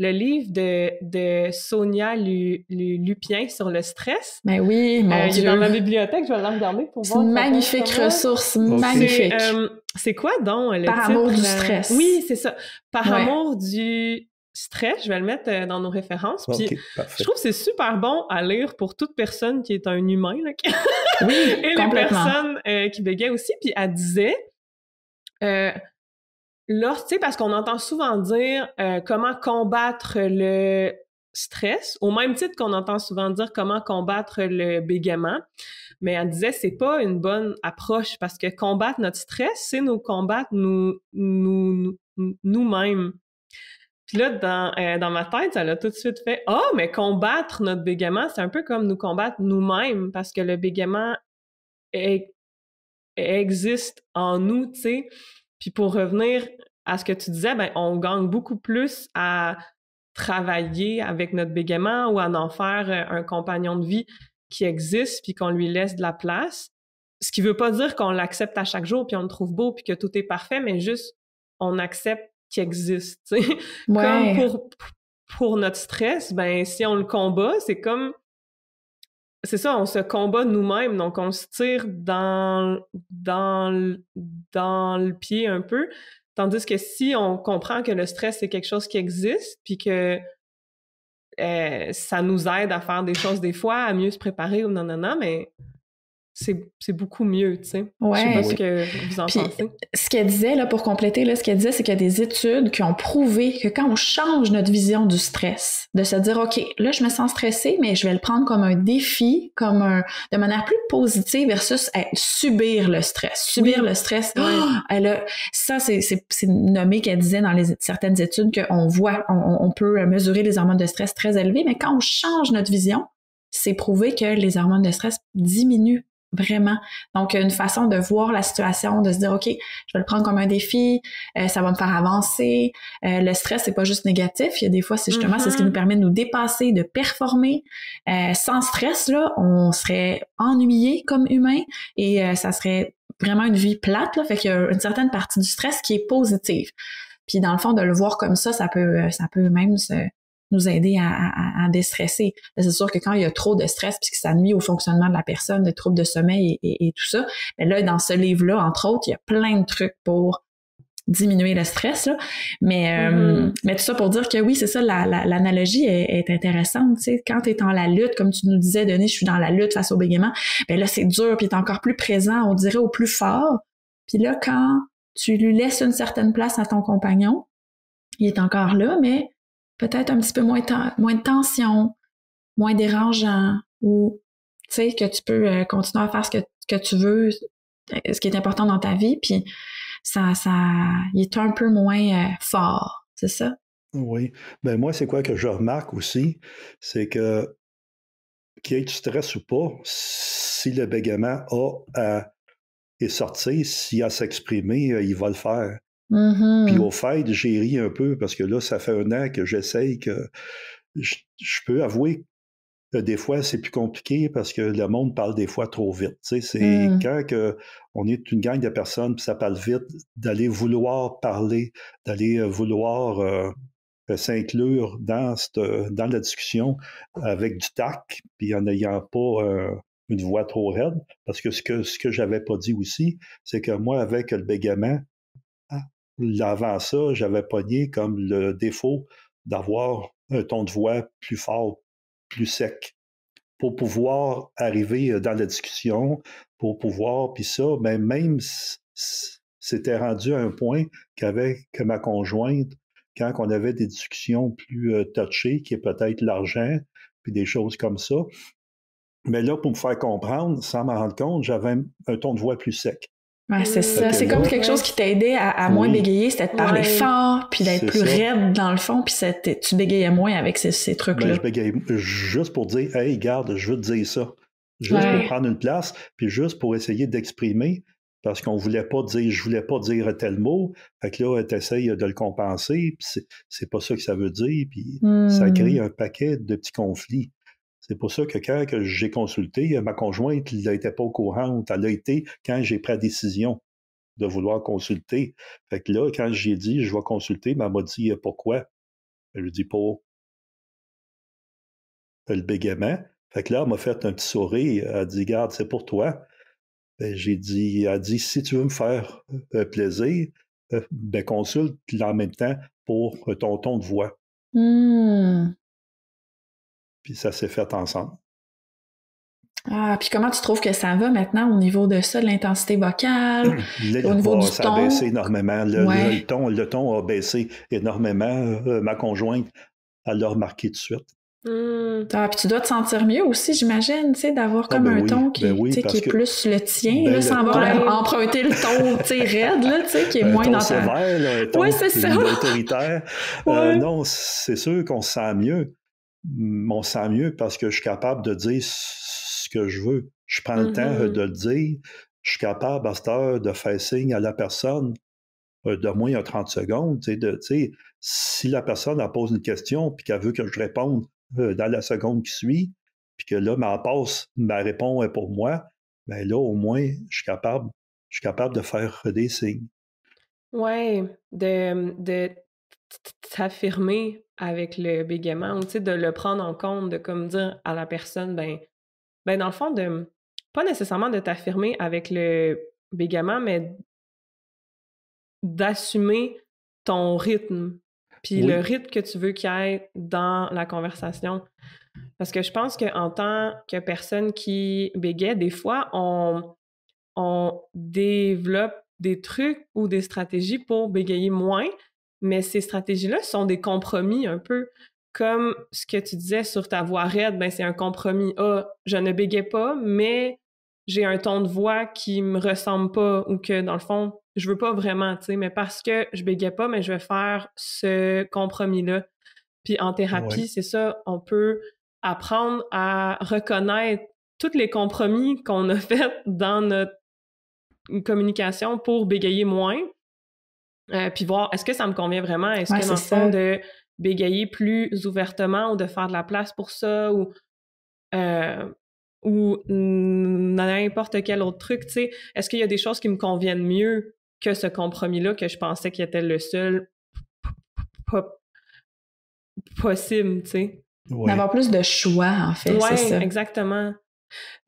Speaker 1: le livre de, Sonia Lupien sur le stress.
Speaker 2: Ben oui, mon Dieu. Il est dans ma
Speaker 1: bibliothèque, je vais le regarder pour voir. une
Speaker 2: magnifique ressource, magnifique.
Speaker 1: C'est quoi donc le Par amour du stress. Oui, c'est ça. Par amour du stress, je vais le mettre euh, dans nos références. Puis je trouve que c'est super bon à lire pour toute personne qui est un humain. Et les personnes euh, qui bégayent aussi. Puis elle disait, euh, parce qu'on entend souvent dire comment combattre le stress, au même titre qu'on entend souvent dire comment combattre le bégaiement. Mais elle disait c'est pas une bonne approche parce que combattre notre stress, c'est nous combattre nous nous nous-mêmes. Puis là, dans, euh, dans ma tête, ça l'a tout de suite fait Ah, oh, mais combattre notre bégaiement, c'est un peu comme nous combattre nous-mêmes, parce que le bégaiement existe en nous, tu sais. Puis pour revenir à ce que tu disais, ben, on gagne beaucoup plus à travailler avec notre bégaiement ou à en faire euh, un compagnon de vie qui existe puis qu'on lui laisse de la place. Ce qui veut pas dire qu'on l'accepte à chaque jour puis on le trouve beau puis que tout est parfait, mais juste on accepte qui existe. Comme pour, pour notre stress, ben si on le combat, c'est comme c'est ça, on se combat nous-mêmes, donc on se tire dans, dans, dans le pied un peu. Tandis que si on comprend que le stress, c'est quelque chose qui existe, puis que euh, ça nous aide à faire des choses des fois, à mieux se préparer ou non, non, non, mais c'est beaucoup mieux, tu sais.
Speaker 2: Je sais pas ce que vous en pensez. Ce qu'elle disait, là, pour compléter, là, ce qu'elle disait, c'est qu'il y a des études qui ont prouvé que quand on change notre vision du stress, de se dire, OK, là, je me sens stressée, mais je vais le prendre comme un défi, comme un, de manière plus positive versus subir le stress. Subir le stress. Ah! elle ça, c'est nommé qu'elle disait dans les, certaines études qu'on voit, on peut mesurer les hormones de stress très élevées, mais quand on change notre vision, c'est prouvé que les hormones de stress diminuent Vraiment. Donc, une façon de voir la situation, de se dire, OK, je vais le prendre comme un défi, euh, ça va me faire avancer. Euh, le stress, c'est pas juste négatif. Il y a des fois, c'est justement, c'est ce qui mm-hmm. nous permet de nous dépasser, de performer. Euh, sans stress, là, on serait ennuyé comme humain et ça serait vraiment une vie plate, là. Fait qu'il y a une certaine partie du stress qui est positive. Puis dans le fond, de le voir comme ça, ça peut, ça peut même se, nous aider à, déstresser. C'est sûr que quand il y a trop de stress, puisque ça nuit au fonctionnement de la personne, des troubles de sommeil et, tout ça, ben là, dans ce livre-là, entre autres, il y a plein de trucs pour diminuer le stress. Là. Mais, euh, mm-hmm. mais tout ça pour dire que oui, c'est ça, l'analogie la, est, est, intéressante. sais Quand tu es dans la lutte, comme tu nous disais, Denis, je suis dans la lutte face au bégaiement, ben là, c'est dur, puis tu es encore plus présent, on dirait au plus fort. Puis là, quand tu lui laisses une certaine place à ton compagnon, il est encore là, mais peut-être un petit peu moins, de tension, moins dérangeant, ou tu sais, que tu peux euh, continuer à faire ce que, tu veux, euh, ce qui est important dans ta vie, puis ça, ça, il est un peu moins euh, fort, c'est ça?
Speaker 4: Oui. Ben moi, c'est quoi que je remarque aussi, c'est que qu'il y ait du stress ou pas, si le bégaiement est sorti, s'il a à s'exprimer, il va le faire.
Speaker 3: Puis mm-hmm. au
Speaker 4: fait, j'ai ri un peu parce que là, ça fait un an que j'essaye que je, peux avouer que des fois, c'est plus compliqué parce que le monde parle des fois trop vite. c'est mm. quand on est une gang de personnes, puis ça parle vite, d'aller vouloir parler, d'aller euh, vouloir euh, s'inclure dans, dans la discussion avec du tac, puis en n'ayant pas euh, une voix trop raide. Parce que ce que, ce que j'avais pas dit aussi, c'est que moi, avec le bégaiement, avant ça, j'avais pogné comme le défaut d'avoir un ton de voix plus fort, plus sec, pour pouvoir arriver euh, dans la discussion, pour pouvoir, puis ça, mais même c'était rendu à un point qu'avec ma conjointe, quand on avait des discussions plus euh, touchées, qui est peut-être l'argent, puis des choses comme ça, mais là, pour me faire comprendre, sans m'en rendre compte, j'avais un ton de voix plus sec
Speaker 2: c'est euh, ça. C'est comme quelque chose qui t'aidait à, à, moins bégayer, c'était de parler fort, puis d'être plus raide dans le fond, puis tu bégayais moins avec ces, trucs-là. Ben, je
Speaker 4: bégayais juste pour dire, hey, garde, je veux te dire ça. Juste pour prendre une place, puis juste pour essayer d'exprimer, parce qu'on voulait pas dire, je voulais pas dire tel mot. Fait que là, essayes de le compenser, puis c'est pas ça que ça veut dire, puis ça hmm. crée un paquet de petits conflits. C'est pour ça que quand j'ai consulté, euh, ma conjointe n'était pas au courant. Elle a été quand j'ai pris la décision de vouloir consulter. Fait que là, quand j'ai dit je vais consulter, elle m'a dit euh, pourquoi. Elle lui dit pour le bégaiement. Fait que là, elle m'a fait un petit sourire. Elle a dit Garde, c'est pour toi. Ben, j'ai dit, elle a dit Si tu veux me faire euh, plaisir, ben consulte en même temps pour ton ton de voix.
Speaker 3: Mmh.
Speaker 4: Puis ça s'est fait ensemble.
Speaker 2: Ah, puis comment tu trouves que ça va maintenant au niveau de ça, de l'intensité vocale,
Speaker 4: au niveau du ça ton? a baissé énormément. Le, ton, le ton a baissé énormément. Euh, ma conjointe, elle l'a remarqué tout de suite.
Speaker 2: Mmh. Ah, puis tu dois te sentir mieux aussi, j'imagine, tu sais, d'avoir comme un ton qui, est plus le tien, ben là, sans avoir emprunté le ton, tu sais, raide, là, tu sais, qui est moins ton dans sévère,
Speaker 4: ta... un ton oui, c'est ça. autoritaire. Euh, non, c'est sûr qu'on se sent mieux mon sent mieux parce que je suis capable de dire ce que je veux. Je prends le temps euh, mm-hmm. de le dire. Je suis capable à cette heure de faire signe à la personne euh, de moins de 30 secondes. de, si la personne a pose une question et qu'elle veut que je réponde euh, dans la seconde qui suit, puis que là, ma passe, ma réponse est pour moi, bien là, au moins, je suis capable, je suis capable de faire des signes.
Speaker 1: Oui, de, de t'affirmer avec le bégaiement ou de le prendre en compte, de comme dire à la personne, ben, ben dans le fond, de pas nécessairement de t'affirmer avec le bégaiement, mais d'assumer ton rythme, puis le rythme que tu veux qu'il y ait dans la conversation. Parce que je pense qu'en tant que personne qui bégaye, des fois, on, on développe des trucs ou des stratégies pour bégayer moins, mais ces stratégies-là sont des compromis un peu. Comme ce que tu disais sur ta voix raide, ben c'est un compromis. Ah, je ne bégais pas, mais j'ai un ton de voix qui me ressemble pas ou que, dans le fond, je ne veux pas vraiment, tu sais, mais parce que je bégais pas, mais je vais faire ce compromis-là. Puis en thérapie, c'est ça, on peut apprendre à reconnaître tous les compromis qu'on a faits dans notre communication pour bégayer moins, euh, puis voir est-ce que ça me convient vraiment, est-ce que dans le de bégayer plus ouvertement ou de faire de la place pour ça ou euh, ou n'importe quel autre truc, tu sais, est-ce qu'il y a des choses qui me conviennent mieux que ce compromis-là que je pensais qu'il était le seul possible, tu sais.
Speaker 2: D'avoir plus de choix, en fait. Oui,
Speaker 1: exactement.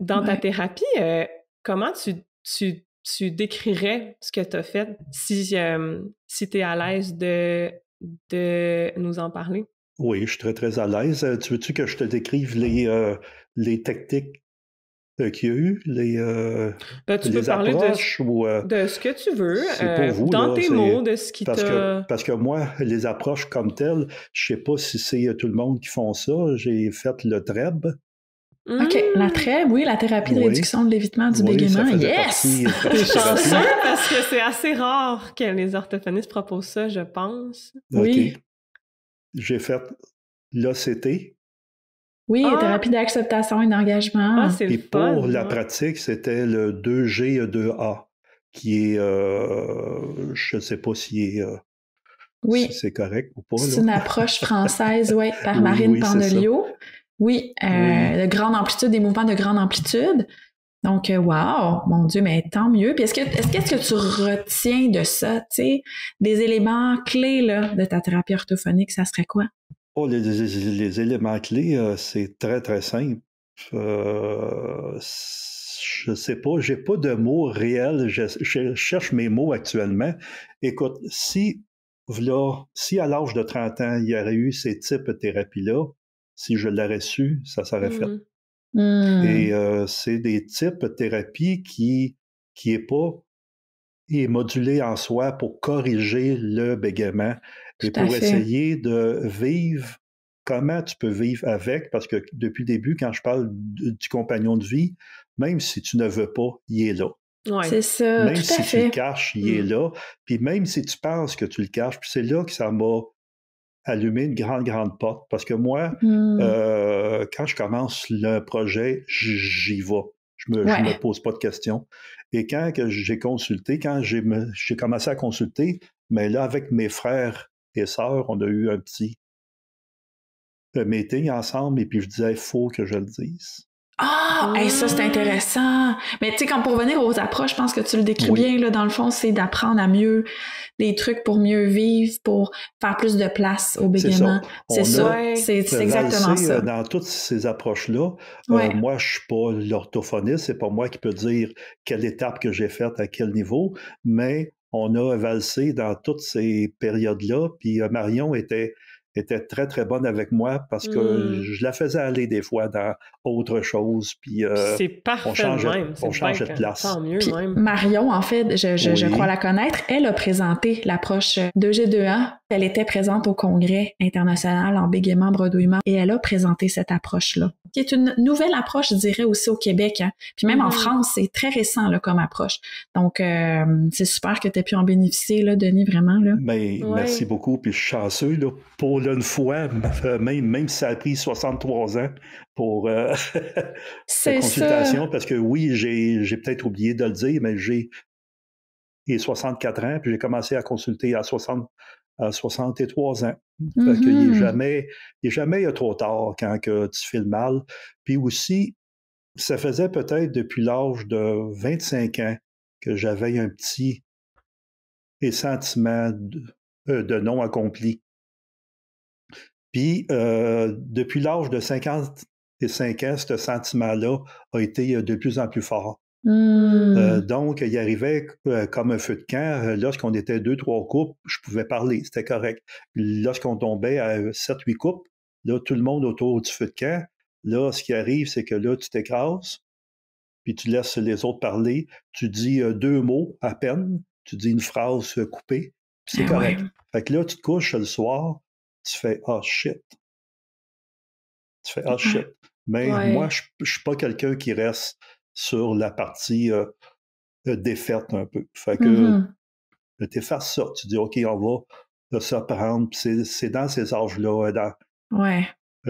Speaker 1: Dans ta thérapie, euh, comment tu, tu tu décrirais ce que tu as fait si, euh, si tu es à l'aise de, de nous en parler?
Speaker 4: Oui, je suis très, très à l'aise. Euh, tu veux-tu que je te décrive les, euh, les techniques qu'il y a eu, les, ben, approches de,
Speaker 1: ce que tu veux, dans tes mots, de ce qui parce que,
Speaker 4: parce que moi, les approches comme telles, je ne sais pas si c'est tout le monde qui font ça. J'ai fait le TREB,
Speaker 2: OK. La mm. trêve, oui, la thérapie de réduction de l'évitement du oui, yes!
Speaker 3: C'est
Speaker 4: chanceux
Speaker 1: parce que c'est assez rare que les orthophonistes proposent ça, je pense.
Speaker 4: Oui. J'ai fait l'OCT.
Speaker 2: Oui, ah! thérapie d'acceptation et d'engagement. Ah, et pour la hein.
Speaker 4: pratique, c'était le 2G2A, qui est, euh, je ne sais pas euh, si c'est correct ou pas. C'est une
Speaker 2: approche française, oui, par Marine oui, oui, euh, grande amplitude, des mouvements de grande amplitude. Donc, euh, wow, mon Dieu, mais tant mieux. Puis est-ce que, ce qu'est-ce que tu retiens de ça, tu sais, des éléments clés de ta thérapie orthophonique, ça serait quoi?
Speaker 4: Oh, les, éléments clés, euh, c'est très, très simple. Euh, je sais pas, j'ai pas de mots réels, je, cherche mes mots actuellement. Écoute, si, si à l'âge de 30 ans, il y aurait eu ces types de thérapies-là, si je l'aurais su, ça s'aurait fait. Mmh.
Speaker 3: Mmh. Et
Speaker 4: euh, c'est des types de thérapie qui qui est pas est modulé en soi pour corriger le bégaiement et pour essayer de vivre comment tu peux vivre avec, parce que depuis le début, quand je parle du compagnon de vie, même si tu ne veux pas, il est là. C'est
Speaker 3: ça. Même si tu le
Speaker 4: caches, il est mmh. là. Puis même si tu penses que tu le caches, c'est là que ça m'a allumer une grande, grande porte. Parce que moi, hmm. euh, quand je commence le projet, j'y vais. Je ne me, me, pose pas de questions. Et quand que j'ai consulté, quand j'ai commencé à consulter, mais là, avec mes frères et sœurs, on a eu un petit euh, meeting ensemble et puis je disais, il faut que je le dise.
Speaker 2: Ah, ça c'est intéressant. Mais tu sais, quand pour venir aux approches, je pense que tu le décris bien, là, dans le fond, c'est d'apprendre à mieux des trucs pour mieux vivre, pour faire plus de place au bégaiement. C'est ça. C'est exactement ça. Euh, dans
Speaker 4: toutes ces approches-là, euh, moi, je suis pas l'orthophoniste, c'est pas moi qui peux dire quelle étape que j'ai faite à quel niveau, mais on a valsé dans toutes ces périodes-là, puis euh, Marion était était très, très bonne avec moi parce que mmh. je la faisais aller des fois dans autre chose. Puis, euh, c'est parfait. On change On change de place. Tant
Speaker 2: mieux même. Marion, en fait, je, crois la connaître, elle a présenté l'approche 2G2A. Elle était présente au Congrès international en bégaiement bredouillement et elle a présenté cette approche-là qui est une nouvelle approche, je dirais, aussi au Québec. Hein. Puis même en mhm. France, c'est très récent comme approche. Donc, euh, c'est super que tu aies pu en bénéficier, là, Denis, vraiment.
Speaker 4: Mais, ben, Merci beaucoup. Puis je suis chanceux, là, pour une fois, même, même si ça a pris 63 ans pour euh, la consultation, parce que oui, j'ai peut-être oublié de le dire, mais j'ai 64 ans, puis j'ai commencé à consulter à 60, à 63 ans. il n'est mmh jamais, trop tard quand tu fais mal. Puis aussi, ça faisait peut-être depuis l'âge de 25 ans que j'avais un petit sentiment euh, de, non accompli. Puis, euh, depuis l'âge de 55 ans, ce sentiment-là a été euh, de plus en plus fort.
Speaker 3: Mmh. Euh,
Speaker 4: donc, il arrivait euh, comme un feu de camp. Euh, lorsqu'on était deux, trois coupes je pouvais parler, c'était correct. Lorsqu'on tombait à sept, huit coupes là, tout le monde autour du feu de camp, là, ce qui arrive, c'est que là, tu t'écrases, puis tu laisses les autres parler. Tu dis deux mots à peine, tu dis une phrase coupée, c'est ben correct. Fait que là, tu te couches le soir, tu fais « oh shit ». Tu fais « oh shit ». Mais moi, je ne suis pas quelqu'un qui reste sur la partie euh, défaite un peu. Fait que mm tu ça. Tu dis, OK, on va euh, se prendre. C'est dans ces âges-là, euh, dans, ouais.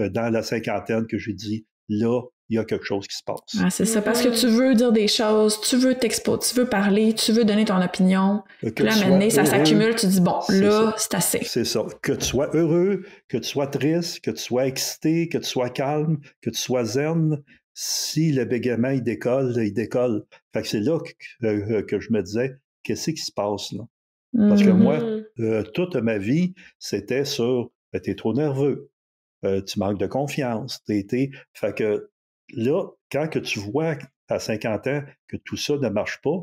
Speaker 4: dans la cinquantaine que j'ai dit, là, il y a quelque chose qui se passe. c'est ça, parce que tu
Speaker 2: veux dire des choses, tu veux t'exposer, tu veux parler, tu veux donner ton opinion. là, maintenant, ça s'accumule, tu dis, bon, là,
Speaker 4: c'est assez. C'est ça. Que tu sois heureux, que tu sois triste, que tu sois excité, que tu sois calme, que tu sois zen, si le bégaiement, il décolle, il décolle. Fait que c'est là que, euh, je me disais, qu'est-ce qui se passe là?
Speaker 3: Parce que moi, mm-hmm.
Speaker 4: euh, toute ma vie, c'était sur, ben, t'es trop nerveux, euh, tu manques de confiance, t'es, Fait que là, quand que tu vois à 50 ans que tout ça ne marche pas,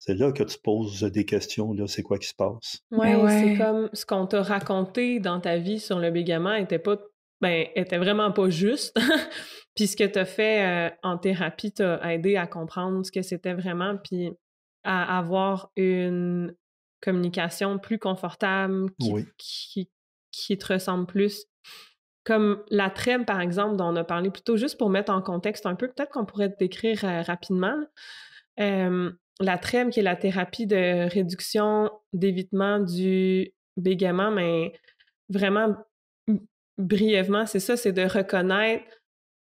Speaker 4: c'est là que tu poses des questions, là, c'est quoi qui se passe? Oui, ouais. Ben
Speaker 1: c'est comme ce qu'on t'a raconté dans ta vie sur le bégaiement, était pas, ben, était vraiment pas juste. Puis ce que tu as fait euh, en thérapie t'a aidé à comprendre ce que c'était vraiment, puis à avoir une communication plus confortable, qui, te ressemble plus. Comme la trême, par exemple, dont on a parlé plutôt juste pour mettre en contexte un peu, peut-être qu'on pourrait te décrire euh, rapidement. la trême, qui est la thérapie de réduction d'évitement du bégaiement, mais vraiment brièvement, c'est ça, c'est de reconnaître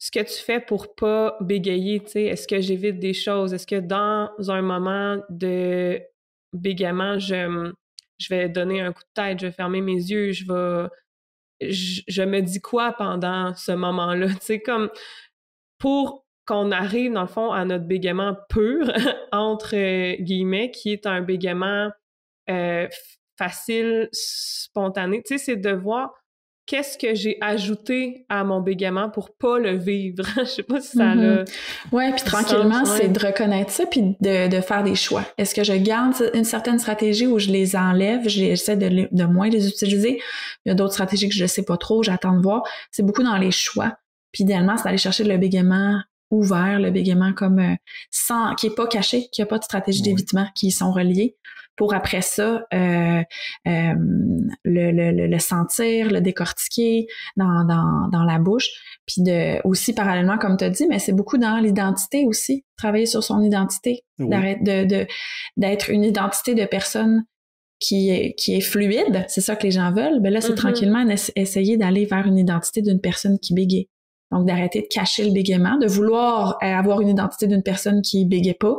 Speaker 1: ce que tu fais pour pas bégayer, tu sais, est-ce que j'évite des choses? Est-ce que dans un moment de bégaiement, je, hum, je vais donner un coup de tête, je vais fermer mes yeux, je vais... Je, me dis quoi pendant ce moment-là? Tu sais, comme pour qu'on arrive, dans le fond, à notre bégaiement pur, entre guillemets, qui est un bégaiement euh, facile, spontané, tu sais, c'est de voir qu'est-ce que j'ai ajouté à mon bégaiement pour pas le vivre. je
Speaker 2: sais pas si ça mm Ouais, puis tranquillement, c'est de reconnaître ça puis de, faire des choix. Est-ce que je garde une certaine stratégie ou je les enlève, j'essaie de, moins les utiliser. Il y a d'autres stratégies que je ne sais pas trop, j'attends de voir. C'est beaucoup dans les choix. Puis idéalement, c'est d'aller chercher le bégaiement ouvert, le bégaiement comme euh, sans qui est pas caché, qui a pas de stratégie d'évitement qui sont reliées pour après ça euh, euh, le, sentir, le décortiquer dans, la bouche. Puis de, aussi, parallèlement, comme tu as dit, mais c'est beaucoup dans l'identité aussi, travailler sur son identité, d'être une identité de personne qui est, fluide, c'est ça que les gens veulent, mais ben là, c'est mm-hmm. tranquillement essayer d'aller vers une identité d'une personne qui bégait. Donc, d'arrêter de cacher le bégaiement, de vouloir euh, avoir une identité d'une personne qui bégait pas,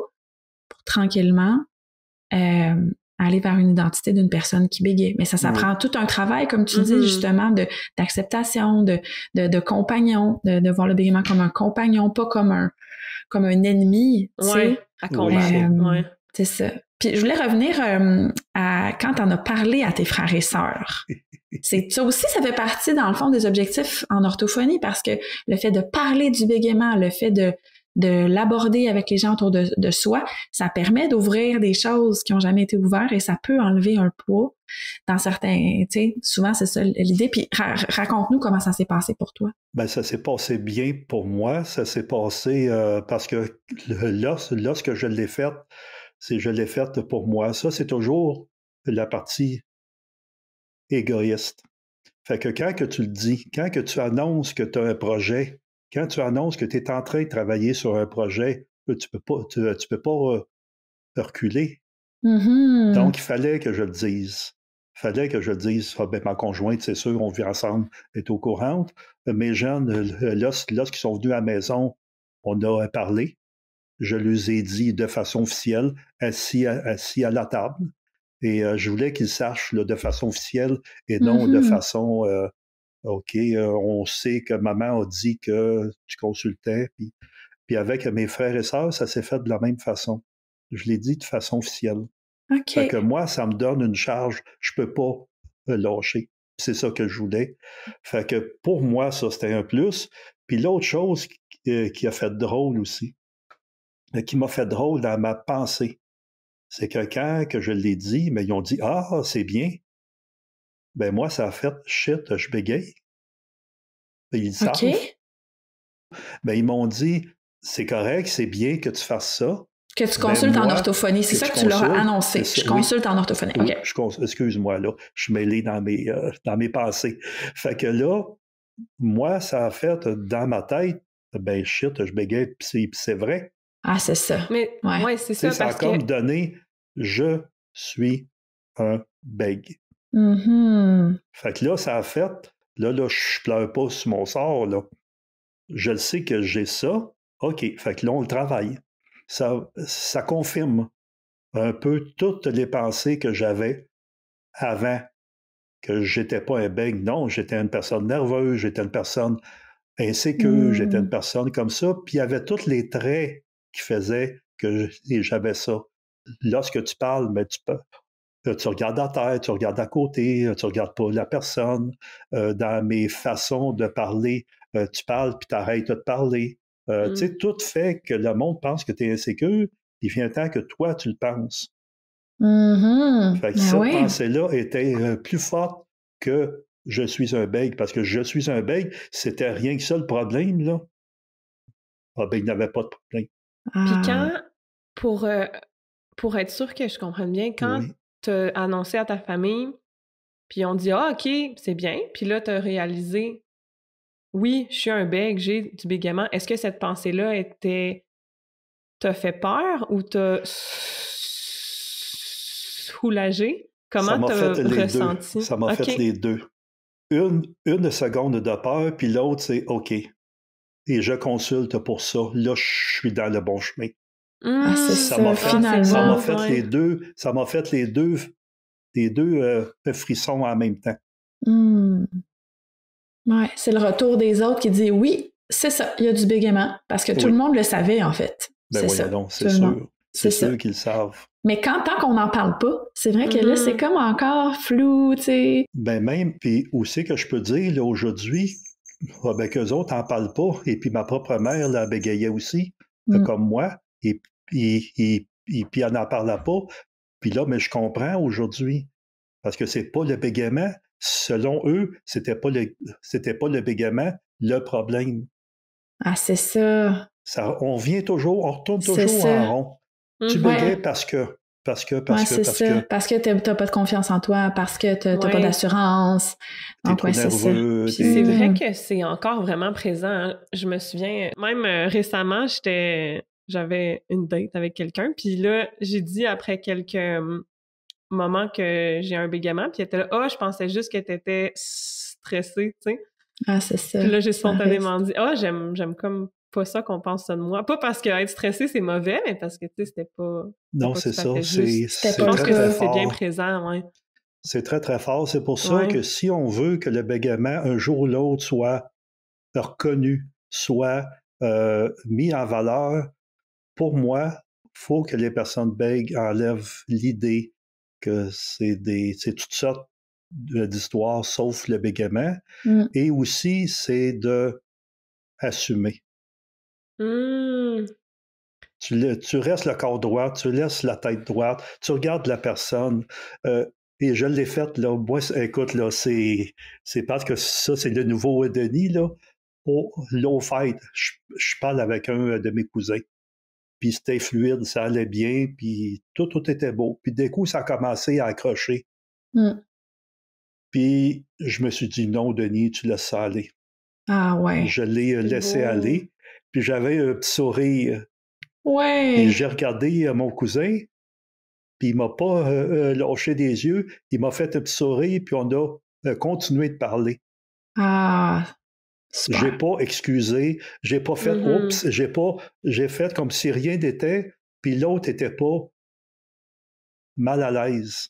Speaker 2: tranquillement euh, aller vers une identité d'une personne qui bégaye. Mais ça, ça prend tout un travail, comme tu dis, mm-hmm. justement, de d'acceptation, de, de, compagnon, de, voir le bégaiement comme un compagnon, pas comme un, comme un ennemi. Oui, à combattre. Euh, c'est ça. Puis je voulais revenir euh, à quand on a parlé à tes frères et sœurs. C'est ça aussi, ça fait partie dans le fond des objectifs en orthophonie parce que le fait de parler du bégaiement, le fait de de l'aborder avec les gens autour de, soi, ça permet d'ouvrir des choses qui n'ont jamais été ouvertes et ça peut enlever un poids dans certains, tu sais, souvent c'est ça l'idée. Puis raconte-nous comment ça s'est passé pour toi.
Speaker 4: Ben ça s'est passé bien pour moi. Ça s'est passé euh, parce que lorsque, je l'ai fait, c'est je l'ai fait pour moi. Ça, c'est toujours la partie égoïste. Fait que quand que tu le dis, quand que tu annonces que tu as un projet, quand tu annonces que tu es en train de travailler sur un projet, euh, tu ne peux pas, tu, euh, peux pas euh, reculer.
Speaker 3: Mm-hmm. Donc,
Speaker 4: il fallait que je le dise. Il fallait que je le dise. Ah, ben, ma conjointe, c'est sûr, on vit ensemble, est au courant. Mes jeunes, lorsqu'ils sont venus à la maison, on a parlé. Je les ai dit de façon officielle, assis à, à la table. Et je voulais qu'ils sachent de façon officielle et non de mm-hmm. façon OK, euh, on sait que maman a dit que tu consultais. Puis, puis avec mes frères et sœurs, ça s'est fait de la même façon. Je l'ai dit de façon officielle. Fait que moi, ça me donne une charge. Je peux pas euh, lâcher. C'est ça que je voulais. Fait que pour moi, ça, c'était un plus. Puis l'autre chose qui euh, a fait drôle aussi, qui m'a fait drôle dans ma pensée, c'est que quand que je l'ai dit, mais ils ont dit Ah, c'est bien, ben moi, ça a fait shit, je bégaye. Ils savent. Ben, ils m'ont dit c'est correct, c'est bien que tu fasses ça.
Speaker 3: Que tu consultes en orthophonie, c'est ça que tu
Speaker 4: leur as annoncé. Je consulte en orthophonie. excuse-moi, là, je suis mêlé dans mes, euh, dans mes pensées. Fait que là, moi, ça a fait euh, dans ma tête, ben shit, je bégaye, puis c'est vrai.
Speaker 2: Ah, c'est ça. Mais ouais, c'est ça. Ça parce a comme
Speaker 4: donné, je suis un bégay ».
Speaker 3: Mm-hmm.
Speaker 4: Fait que là, ça a fait. Là, là, je pleure pas sur mon sort, là. Je le sais que j'ai ça. OK. Fait que là, on le travaille. Ça, ça confirme un peu toutes les pensées que j'avais avant que j'étais pas un bègue. Non, j'étais une personne nerveuse, j'étais une personne insécure, j'étais une mm. personne comme ça. Puis il y avait tous les traits qui faisaient que j'avais ça. Lorsque tu parles, mais tu, peux euh, tu regardes à terre, tu regardes à côté, euh, tu regardes pas la personne. Euh, dans mes façons de parler, tu parles puis arrêtes de parler. Tu mmh. sais, tout fait que le monde pense que tu es insécure, il vient le temps que toi, tu le penses.
Speaker 3: Mmh fait que ben cette
Speaker 4: pensée-là était plus forte que je suis un bègue, parce que je suis un bègue, c'était rien que ça le problème, là. Ah ben, il n'avait pas de problème.
Speaker 1: Puis ah. quand, pour, pour être sûr que je comprenne bien, quand t'as annoncé à ta famille, puis on dit Ah, OK, c'est bien. Puis là, t'as réalisé Oui, je suis un bec, j'ai du bégaiement. Est-ce que cette pensée-là était. t'a fait peur ou t'a soulagé? Comment t'as ressenti? Ça m'a fait les
Speaker 4: deux. Une, une seconde de peur, puis l'autre, c'est OK. Et je consulte pour ça. Là, je suis dans le bon chemin.
Speaker 3: Ah, mmh, ça m'a fait, les
Speaker 4: deux, ça m'a fait les deux, les deux euh, frissons en même temps.
Speaker 2: Mmh. Ouais, c'est le retour des autres qui dit oui, c'est ça, il y a du bégaiement, parce que tout le monde le savait en fait. Ben c'est ça. c'est sûr.
Speaker 4: C'est sûr qu'ils savent.
Speaker 2: Mais quand tant qu'on n'en parle pas, c'est vrai que là, c'est mm-hmm. comme encore flou, tu sais.
Speaker 4: Ben même, puis aussi que je peux dire, là, aujourd'hui, ah, ben qu'eux autres n'en parlent pas, et puis ma propre mère, la bégayait aussi, mmh. comme moi. Et il, il, il, puis n'en pas. Puis là, mais je comprends aujourd'hui. Parce que c'est pas le bégaiement. Selon eux, c'était pas le, c'était pas le bégaiement le problème.
Speaker 3: Ah, c'est
Speaker 2: ça.
Speaker 4: On vient toujours, on retourne toujours en rond. tu bégais parce que. Parce que, parce que, parce que.
Speaker 2: Parce que t'as pas de confiance en toi, parce que t'as pas d'assurance. Donc, c'est ça. C'est vrai que
Speaker 1: c'est encore vraiment présent. Hein. Je me souviens, même euh, récemment, j'étais j'avais une date avec quelqu'un. Puis là, j'ai dit après quelques moments que j'ai un bégaiement. Puis elle était là, ah, oh, je pensais juste que t'étais stressée, tu sais.
Speaker 2: Ah, c'est ça. Puis là, j'ai spontanément dit,
Speaker 1: ah, j'aime, comme pas ça qu'on pense ça de moi. Pas parce qu'être être stressé, c'est mauvais, mais parce que, tu sais, c'était pas. Non, c'est ça. C'est, je que c'est bien présent,
Speaker 4: C'est très, très fort. C'est pour ça que si on veut que le bégaiement, un jour ou l'autre, soit reconnu, soit mis en valeur, pour moi, faut que les personnes bègues enlèvent l'idée que c'est des, c'est toutes sortes d'histoires sauf le bégaiement. Mmh. Et aussi, c'est de assumer. Mmh. Tu, restes le corps droit, tu laisses la tête droite, tu regardes la personne. Euh, et je l'ai faite, là. Moi, écoute, là, c'est, c'est parce que ça, c'est le nouveau Denis, là. Au low fait, je parle avec un euh, de mes cousins puis c'était fluide, ça allait bien, puis tout, tout était beau. Puis d'un coup, ça a commencé à accrocher. Hmm. Puis je me suis dit, non, Denis, tu laisses ça aller.
Speaker 3: Ah ouais. Je
Speaker 4: l'ai euh, laissé aller, puis j'avais un petit sourire.
Speaker 3: Ouais. Et j'ai
Speaker 4: regardé euh, mon cousin, puis il m'a pas euh, lâché des yeux, il m'a fait un petit sourire, puis on a continué de parler.
Speaker 3: Ah,
Speaker 4: j'ai pas excusé, j'ai pas fait mm-hmm. oups, j'ai pas, j'ai fait comme si rien n'était, puis l'autre était pas mal à l'aise.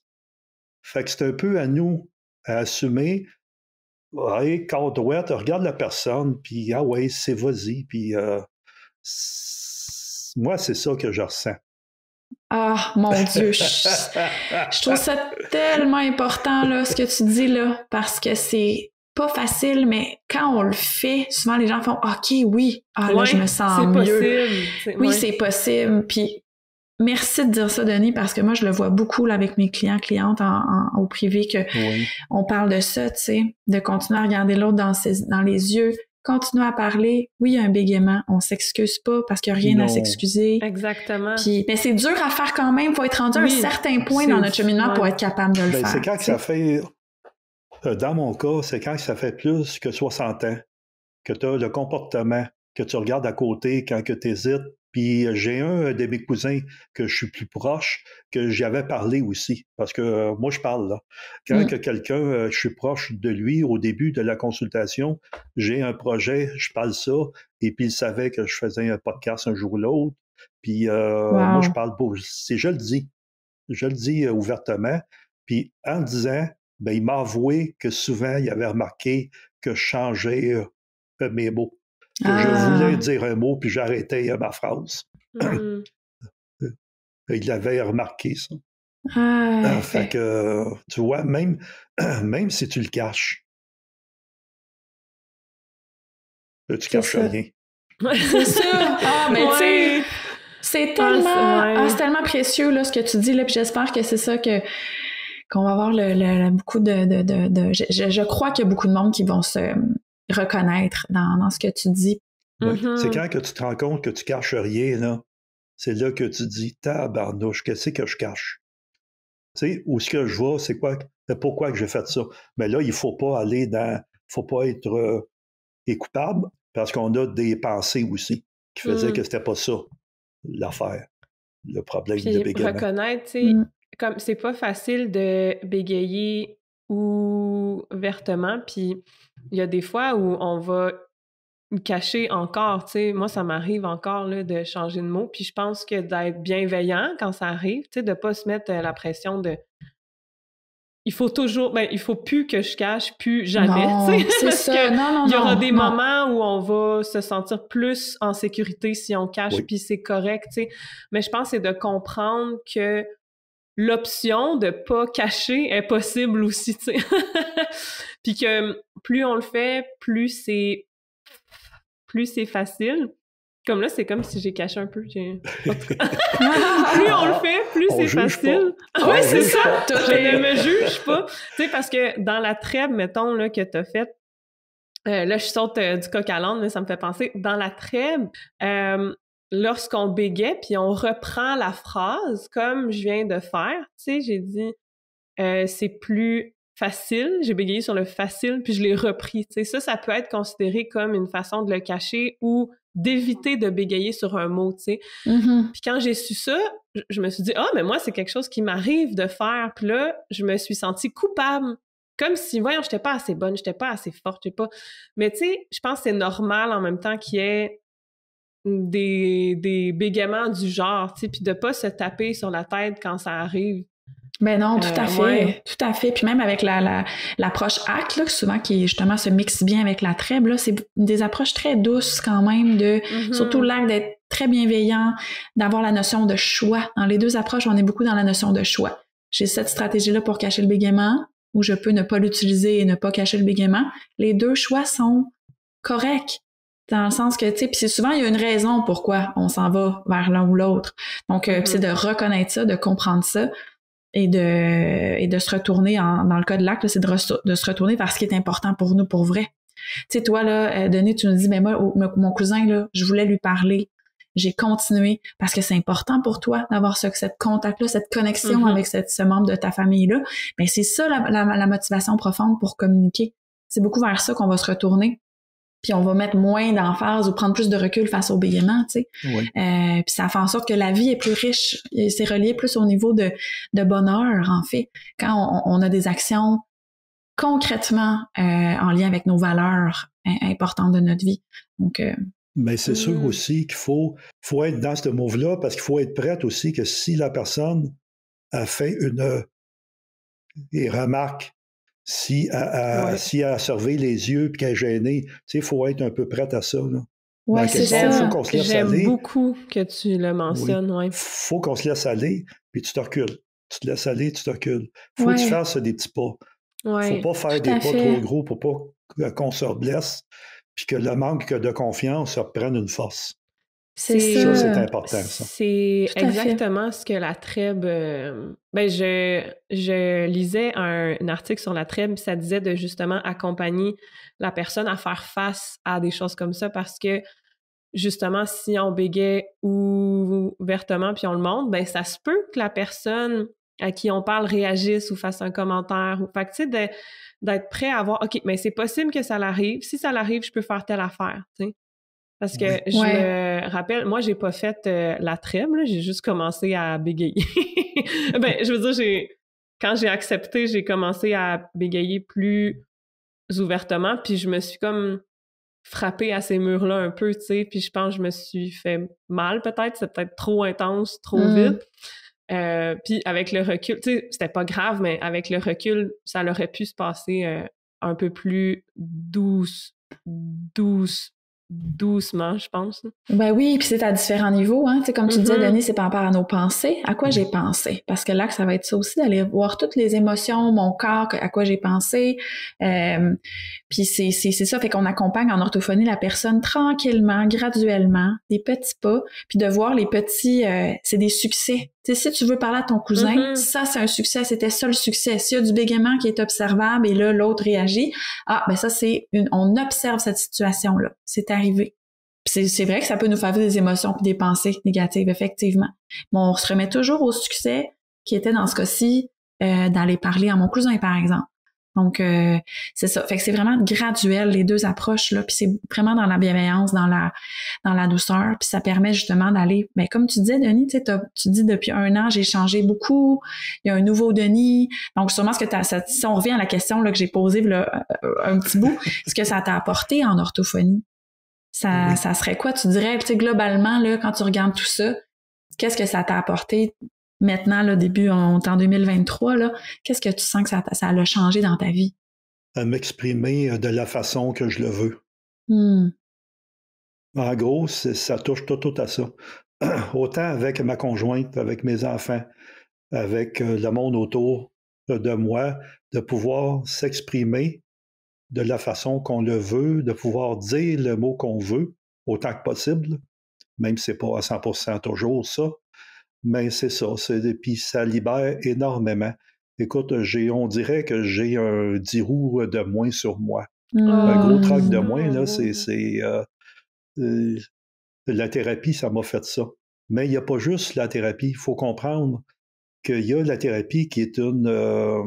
Speaker 4: Fait que c'est un peu à nous à assumer. Ouais, quand te regarde la personne, puis ah ouais, c'est vas-y, puis euh, moi, c'est ça que je ressens.
Speaker 2: Ah, mon Dieu,
Speaker 4: je,
Speaker 2: trouve ça tellement important, là, ce que tu dis, là, parce que c'est pas facile, mais quand on le fait, souvent les gens font OK, oui, ah là, je me sens mieux. oui, c'est possible. Puis merci de dire ça, Denis, parce que moi, je le vois beaucoup là, avec mes clients, clientes en, au privé, que on parle de ça, tu sais, de continuer à regarder l'autre dans, dans les yeux, continuer à parler. Oui, il y a un bégaiement. On s'excuse pas parce qu'il n'y a rien à s'excuser. Exactement. Puis, mais ben, c'est dur à faire quand même. Il faut être rendu à un certain point dans notre cheminement pour être capable de le ben, faire. C'est quand que ça
Speaker 4: fait euh, dans mon cas, c'est quand ça fait plus que 60 ans que tu as le comportement que tu regardes à côté quand que tu hésites. Puis euh, j'ai un de mes cousins que je suis plus proche, que j'avais parlé aussi, parce que euh, moi je parle Quand mmh. que quelqu'un, je suis proche de lui au début de la consultation, j'ai un projet, je parle ça, et puis il savait que je faisais un podcast un jour ou l'autre. Puis moi je parle pour je le dis, je le dis ouvertement. Puis en disant, ben, il m'a avoué que souvent, il avait remarqué que je changeais euh, mes mots. Que je ah! voulais dire un mot, puis j'arrêtais euh, ma phrase. Mmh. Euh, il avait remarqué ça.
Speaker 3: Ah, ah
Speaker 4: que, tu vois, même, même si tu le caches, tu caches rien.
Speaker 3: C'est ça! Ah, mais tu c'est tellement, précieux ce que tu dis, puis
Speaker 2: j'espère que c'est ça que on va avoir le, beaucoup de... je, crois qu'il y a beaucoup de monde qui vont se reconnaître dans, ce que tu dis. C'est mhm. quand
Speaker 4: que tu te rends compte que tu caches rien, là. C'est là que tu dis, tabarnouche, qu'est-ce que je cache? Tu sais, ce que je vois, c'est quoi, pourquoi que j'ai fait ça? Mais là, il faut pas aller dans, faut pas être euh, coupable parce qu'on a des pensées aussi qui faisaient que mhm. que c'était pas ça l'affaire, le problème Puis de
Speaker 1: reconnaître, mm comme c'est pas facile de bégayer ouvertement, puis il y a des fois où on va cacher encore, tu sais, moi ça m'arrive encore là, de changer de mot, puis je pense que d'être bienveillant quand ça arrive, tu sais, de pas se mettre euh, la pression de il faut toujours, ben, il faut plus que je cache, plus jamais. tu sais. Non, non, il y aura des moments où on va se sentir plus en sécurité si on cache, puis c'est correct. tu sais. Mais je pense que c'est de comprendre que l'option de pas cacher est possible aussi, tu sais. Puis que hum, plus on le fait, plus c'est plus c'est facile. Comme là, c'est comme si j'ai caché un peu. plus on
Speaker 3: le fait, plus c'est facile.
Speaker 1: oui, c'est ça. Je ne me juge pas. Tu sais, parce que dans la trêve, mettons, là, que t'as faite, euh, là, je saute euh, du coq à mais ça me fait penser. Dans la trêve, euh, lorsqu'on bégaye, puis on reprend la phrase comme je viens de faire. Tu sais, j'ai dit euh, c'est plus facile, j'ai bégayé sur le facile, puis je l'ai repris. Tu sais, ça, ça peut être considéré comme une façon de le cacher ou d'éviter de bégayer sur un mot, tu sais. Mm-hmm. Puis quand j'ai su ça, je me suis dit, ah, oh, mais moi, c'est quelque chose qui m'arrive de faire. Puis là, je me suis sentie coupable. Comme si, voyons, j'étais pas assez bonne, j'étais pas assez forte, j'ai pas. Mais tu sais, je pense que c'est normal en même temps qu'il y ait des, des bégaiements du genre, tu sais, puis de pas se taper sur la tête quand ça arrive.
Speaker 2: Ben non, tout à euh, fait, tout à fait. Puis même avec la, l'approche la, acte, là, souvent qui justement se mixe bien avec la trêve, c'est des approches très douces quand même, de mm-hmm. surtout l'acte d'être très bienveillant, d'avoir la notion de choix. Dans les deux approches, on est beaucoup dans la notion de choix. J'ai cette stratégie-là pour cacher le bégaiement, ou je peux ne pas l'utiliser et ne pas cacher le bégaiement. Les deux choix sont corrects dans le sens que, tu sais, puis c'est souvent, il y a une raison pourquoi on s'en va vers l'un ou l'autre. Donc, euh, c'est mhm. de reconnaître ça, de comprendre ça et de, et de se retourner, en, dans le cas de l'acte, c'est de, se retourner vers ce qui est important pour nous, pour vrai. Tu sais, toi, là, euh, Denis, tu nous dis, mais ben, moi, mon cousin, là, je voulais lui parler. J'ai continué parce que c'est important pour toi d'avoir ce cette contact-là, cette connexion mhm. avec ce membre de ta famille-là. Mais ben, c'est ça la motivation profonde pour communiquer. C'est beaucoup vers ça qu'on va se retourner puis on va mettre moins d'emphase ou prendre plus de recul face au bégaiement, tu sais.
Speaker 3: Euh,
Speaker 2: puis ça fait en sorte que la vie est plus riche, et c'est relié plus au niveau de, bonheur, en fait, quand on, a des actions concrètement euh, en lien avec nos valeurs importantes de notre vie.
Speaker 4: Donc, euh, mais c'est sûr mm. aussi qu'il faut, faut être dans ce move-là parce qu'il faut être prête aussi que si la personne a fait une, remarque si à, a servir les yeux puis qu'elle est gênée, tu sais, il faut être un peu prête à ça. Là. Ouais, c'est ça. J'aime
Speaker 1: beaucoup que tu le mentionnes. ouais.
Speaker 4: faut qu'on se laisse aller, puis tu t'occules. Tu te laisses aller, tu t'occules. recules. faut que tu fasses des petits pas.
Speaker 3: faut pas faire des pas trop
Speaker 4: gros pour pas euh, qu'on se blesse, puis que le manque de confiance reprenne une force. C'est c'est important,
Speaker 1: C'est exactement ce que la trêve... Euh, ben je, je lisais un, article sur la trêve, ça disait de justement accompagner la personne à faire face à des choses comme ça parce que justement, si on bégait ou ouvertement puis on le montre, ben ça se peut que la personne à qui on parle réagisse ou fasse un commentaire. Ou... Fait que, tu sais, d'être prêt à voir, OK, mais c'est possible que ça l'arrive. Si ça l'arrive, je peux faire telle affaire, parce que je rappelle, moi, j'ai pas fait euh, la trêve, j'ai juste commencé à bégayer. ben, je veux dire, j'ai quand j'ai accepté, j'ai commencé à bégayer plus ouvertement, puis je me suis comme frappée à ces murs-là un peu, tu sais, puis je pense que je me suis fait mal peut-être, c'était peut-être trop intense, trop mmh. vite. Euh, puis avec le recul, tu sais, c'était pas grave, mais avec le recul, ça aurait pu se passer euh, un peu plus douce, douce, doucement, je pense.
Speaker 2: Ben oui, puis c'est à différents niveaux. Hein. comme tu disais, mm-hmm. Denis, c'est par rapport à nos pensées. À quoi j'ai pensé? Parce que là, ça va être ça aussi, d'aller voir toutes les émotions, mon corps, à quoi j'ai pensé. Euh, puis c'est ça, fait qu'on accompagne en orthophonie la personne tranquillement, graduellement, des petits pas, puis de voir les petits... Euh, c'est des succès si tu veux parler à ton cousin, mm-hmm. ça, c'est un succès, c'était ça le succès. S'il y a du bégaiement qui est observable et là, l'autre réagit, ah, ben ça, c'est une, on observe cette situation-là. C'est arrivé. C'est vrai que ça peut nous faire des émotions des pensées négatives, effectivement. Mais on se remet toujours au succès qui était dans ce cas-ci, euh, d'aller parler à mon cousin, par exemple. Donc, euh, c'est ça. Fait que c'est vraiment graduel, les deux approches, là. Puis c'est vraiment dans la bienveillance, dans la, dans la douceur. Puis ça permet justement d'aller, mais comme tu disais, Denis, tu tu dis depuis un an, j'ai changé beaucoup. Il y a un nouveau Denis. Donc, sûrement, ce que t'as, ça, si on revient à la question, là, que j'ai posée, euh, un petit bout, ce que ça t'a apporté en orthophonie? Ça, ça serait quoi? Tu dirais, tu sais, globalement, là, quand tu regardes tout ça, qu'est-ce que ça t'a apporté maintenant, là, début, on est en 2023, qu'est-ce que tu sens que ça, a changé dans ta vie?
Speaker 4: À m'exprimer euh, de la façon que je le veux. Hmm. En gros, ça touche tout, tout à ça. Autant avec ma conjointe, avec mes enfants, avec euh, le monde autour euh, de moi, de pouvoir s'exprimer de la façon qu'on le veut, de pouvoir dire le mot qu'on veut autant que possible, même si ce n'est pas à 100% toujours ça, mais ben, c'est ça. puis ça libère énormément. Écoute, on dirait que j'ai un 10 roues de moins sur moi. Ah, un gros trac de moins, là, c'est. Euh, euh, la thérapie, ça m'a fait ça. Mais il n'y a pas juste la thérapie. Il faut comprendre qu'il y a la thérapie qui est une, euh,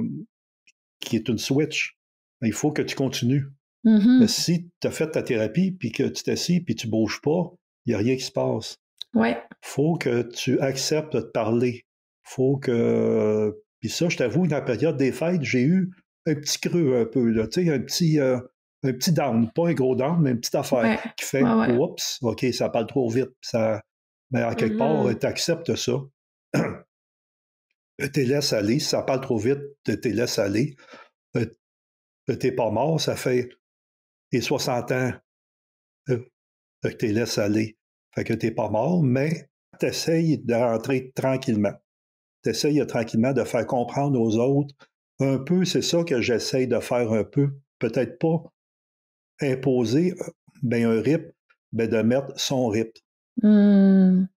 Speaker 4: qui est une switch. Il faut que tu continues. Mm-hmm. Si tu as fait ta thérapie, puis que tu t'assis, puis tu bouges pas, il n'y a rien qui se passe. Ouais. Faut que tu acceptes de parler. Faut que. Puis ça, je t'avoue, dans la période des fêtes, j'ai eu un petit creux un peu, là, tu sais, un petit. Euh, un petit down, pas un gros down, mais une petite affaire qui fait Oups, OK, ça parle trop vite. Ça... Mais à quelque part, mmh. tu acceptes ça. tu laisses aller. Si ça parle trop vite, tu laisses aller. Euh, euh, t'es pas mort, ça fait et 60 ans que tu laisses aller. Fait que t'es pas mort, mais t'essayes de rentrer tranquillement. T'essayes tranquillement de faire comprendre aux autres. Un peu, c'est ça que j'essaye de faire un peu. Peut-être pas imposer euh, ben, un rythme, ben, mais de mettre son rythme.
Speaker 3: Mmh.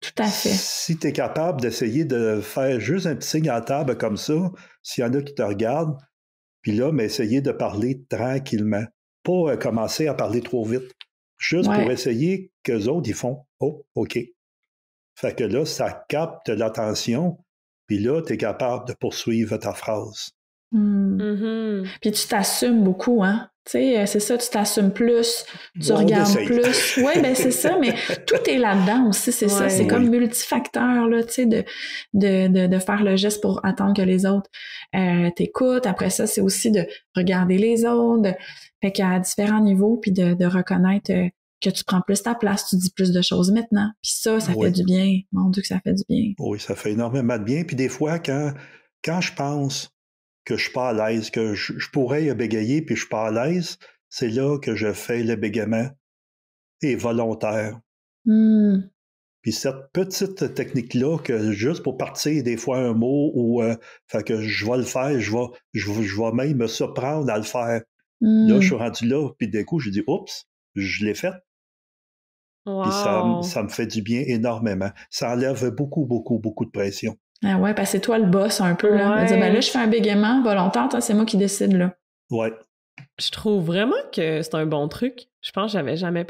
Speaker 3: tout à fait.
Speaker 4: Si tu es capable d'essayer de faire juste un petit signe à table comme ça, s'il y en a qui te regardent, puis là, mais essayer de parler tranquillement. Pas euh, commencer à parler trop vite juste pour essayer qu'eux autres, y font Oh, OK. Fait que là, ça capte l'attention, puis là, tu es capable de poursuivre ta phrase.
Speaker 2: Hmm. Mm-hmm. Puis tu t'assumes beaucoup, hein? Euh, c'est ça, tu t'assumes plus, tu regardes plus. Oui, ben c'est ça, mais tout est là-dedans aussi, c'est ça. C'est comme multifacteur, là, tu sais, de, de, faire le geste pour attendre que les autres euh, t'écoutent. Après ça, c'est aussi de regarder les autres, de, fait qu'à différents niveaux, puis de, reconnaître euh, que tu prends plus ta place, tu dis plus de choses maintenant. Puis ça, ça fait du bien.
Speaker 4: Mon Dieu, que ça fait du bien. Oui, ça fait énormément de bien. Puis des fois, quand, quand je pense que je suis pas à l'aise, que je, pourrais bégayer puis je suis pas à l'aise, c'est là que je fais le bégaiement et volontaire. Hmm. Puis cette petite technique-là, que juste pour partir des fois un mot ou euh, fait que je vais le faire, je vais, je, je même me surprendre à le faire. Là, je hmm. suis rendu là, puis d'un coup, je dis Oups, je l'ai fait.
Speaker 3: Puis ça
Speaker 4: me fait du bien énormément. Ça enlève beaucoup, beaucoup, beaucoup de pression.
Speaker 2: Ah ouais, parce que c'est toi le boss un peu. Là. Dire, ben là, je fais un bégaiement volontaire, c'est moi qui décide. là. Ouais. Je trouve
Speaker 1: vraiment que c'est un bon truc. Je pense que j'avais jamais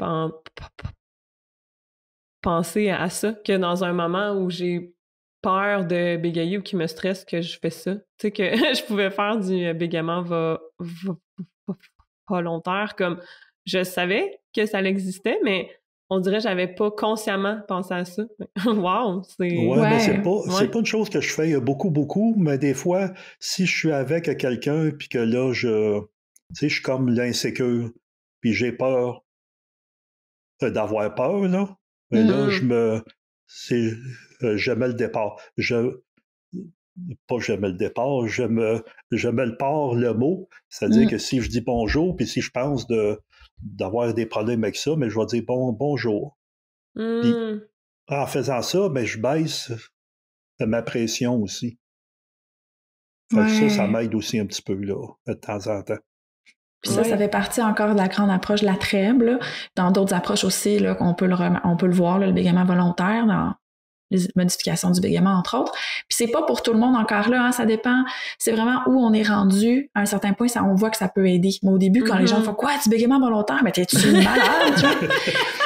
Speaker 1: pensé à ça, que dans un moment où j'ai peur de bégayer ou qui me stresse, que je fais ça. Tu sais, que je pouvais faire du euh, bégaiement volontaire, comme je savais que ça existait, mais on dirait que j'avais pas consciemment pensé à ça. wow, c'est... mais c'est pas,
Speaker 4: pas une chose que je fais beaucoup, beaucoup, mais des fois, si je suis avec quelqu'un, puis que là, je, je suis comme l'insécure, puis j'ai peur euh, d'avoir peur, là, mais là, mm. je me... Euh, j'aimais le départ. Je, pas j'aimais le départ, je j'aimais le port, le mot. C'est-à-dire mm. que si je dis bonjour, puis si je pense de d'avoir des problèmes avec ça, mais je vais dire bon, bonjour.
Speaker 3: Mmh.
Speaker 4: en faisant ça, ben, je baisse ma pression aussi. ça, ça m'aide aussi un petit peu, là, de temps en temps.
Speaker 3: ça, ça fait
Speaker 2: partie encore de la grande approche de la trêve. Dans d'autres approches aussi, là, on, peut le le voir, le bégaiement volontaire, les modifications du bégaiement, entre autres. Puis c'est pas pour tout le monde encore là, hein, ça dépend. C'est vraiment où on est rendu. À un certain point, ça, on voit que ça peut aider. Mais au début, quand les gens mm-hmm. font quoi, tu bégaiement volontaire, mais t'es-tu malade?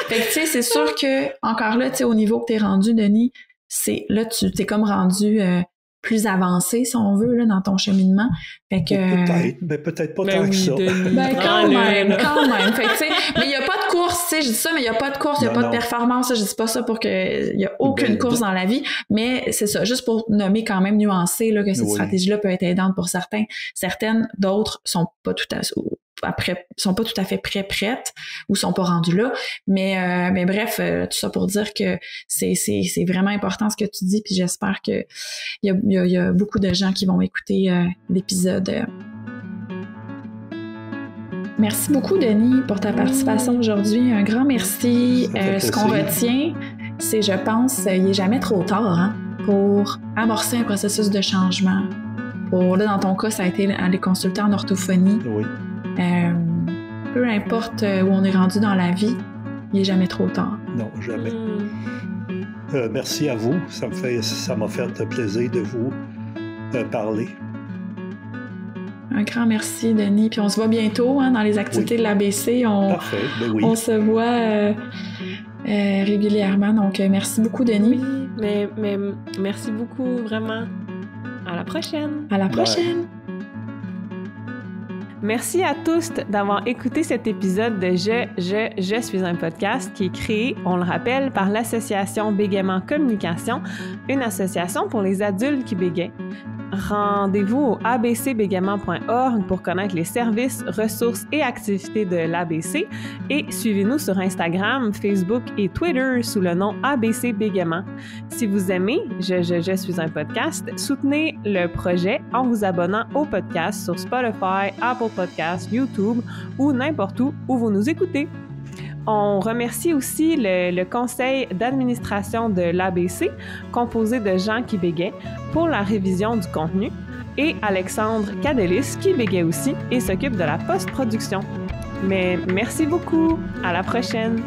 Speaker 2: Fait que tu sais, c'est sûr que encore là, tu au niveau que t'es rendu, Denis, c'est là, tu t'es comme rendu. Euh, plus avancé, si on veut, dans ton cheminement. Fait que... Euh, peut-être,
Speaker 4: mais peut-être pas ben tant que ça. Ben, quand même, quand même. Fait que, mais il n'y a pas de course, tu
Speaker 2: sais, je dis ça, mais il n'y a pas de course, il n'y a pas de performance, je dis pas ça pour que... Il n'y a ben, aucune course dans la vie, mais c'est ça, juste pour nommer quand même nuancé, là, que cette stratégie-là peut être aidante pour certains. Certaines, d'autres, sont pas tout à, fait après sont pas tout à fait prêts prêtes ou sont pas rendus là mais euh, mais bref euh, tout ça pour dire que c'est c'est vraiment important ce que tu dis puis j'espère que il y, y a, beaucoup de gens qui vont écouter euh, l'épisode Merci beaucoup, Denis, pour ta participation aujourd'hui. Un grand merci. ce qu'on retient, c'est, je pense, il n'est jamais trop tard hein, pour amorcer un processus de changement. Pour, là, dans ton cas, ça a été aller consulter en orthophonie. Oui. Euh, peu importe euh, où on est rendu dans la vie, il n'est jamais trop tard.
Speaker 4: Non, jamais. Hmm. Euh, merci à vous. Ça m'a fait plaisir de vous parler.
Speaker 2: Un grand merci, Denis. Puis on se voit bientôt hein, dans les activités de l'ABC. On,
Speaker 4: Parfait, ben on
Speaker 2: se voit régulièrement. Donc, merci beaucoup, Denis. Oui, mais, merci beaucoup, vraiment.
Speaker 1: À la prochaine.
Speaker 2: À la prochaine.
Speaker 1: Merci à tous d'avoir écouté cet épisode de Je, Je, Je suis un podcast qui est créé, on le rappelle, par l'association Bégaiement Communication, une association pour les adultes qui bégaient. Rendez-vous au abcbégaiement.org pour connaître les services, ressources et activités de l'ABC et suivez-nous sur Instagram, Facebook et Twitter sous le nom ABC Si vous aimez je, je, je suis un podcast, soutenez le projet en vous abonnant au podcast sur Spotify, Apple Podcasts, YouTube ou n'importe où où vous nous écoutez. On remercie aussi le, conseil d'administration de l'ABC, composé de Jean qui pour la révision du contenu, et Alexandre Cadelis qui bégait aussi et s'occupe de la post-production.
Speaker 3: Mais merci beaucoup, à la prochaine!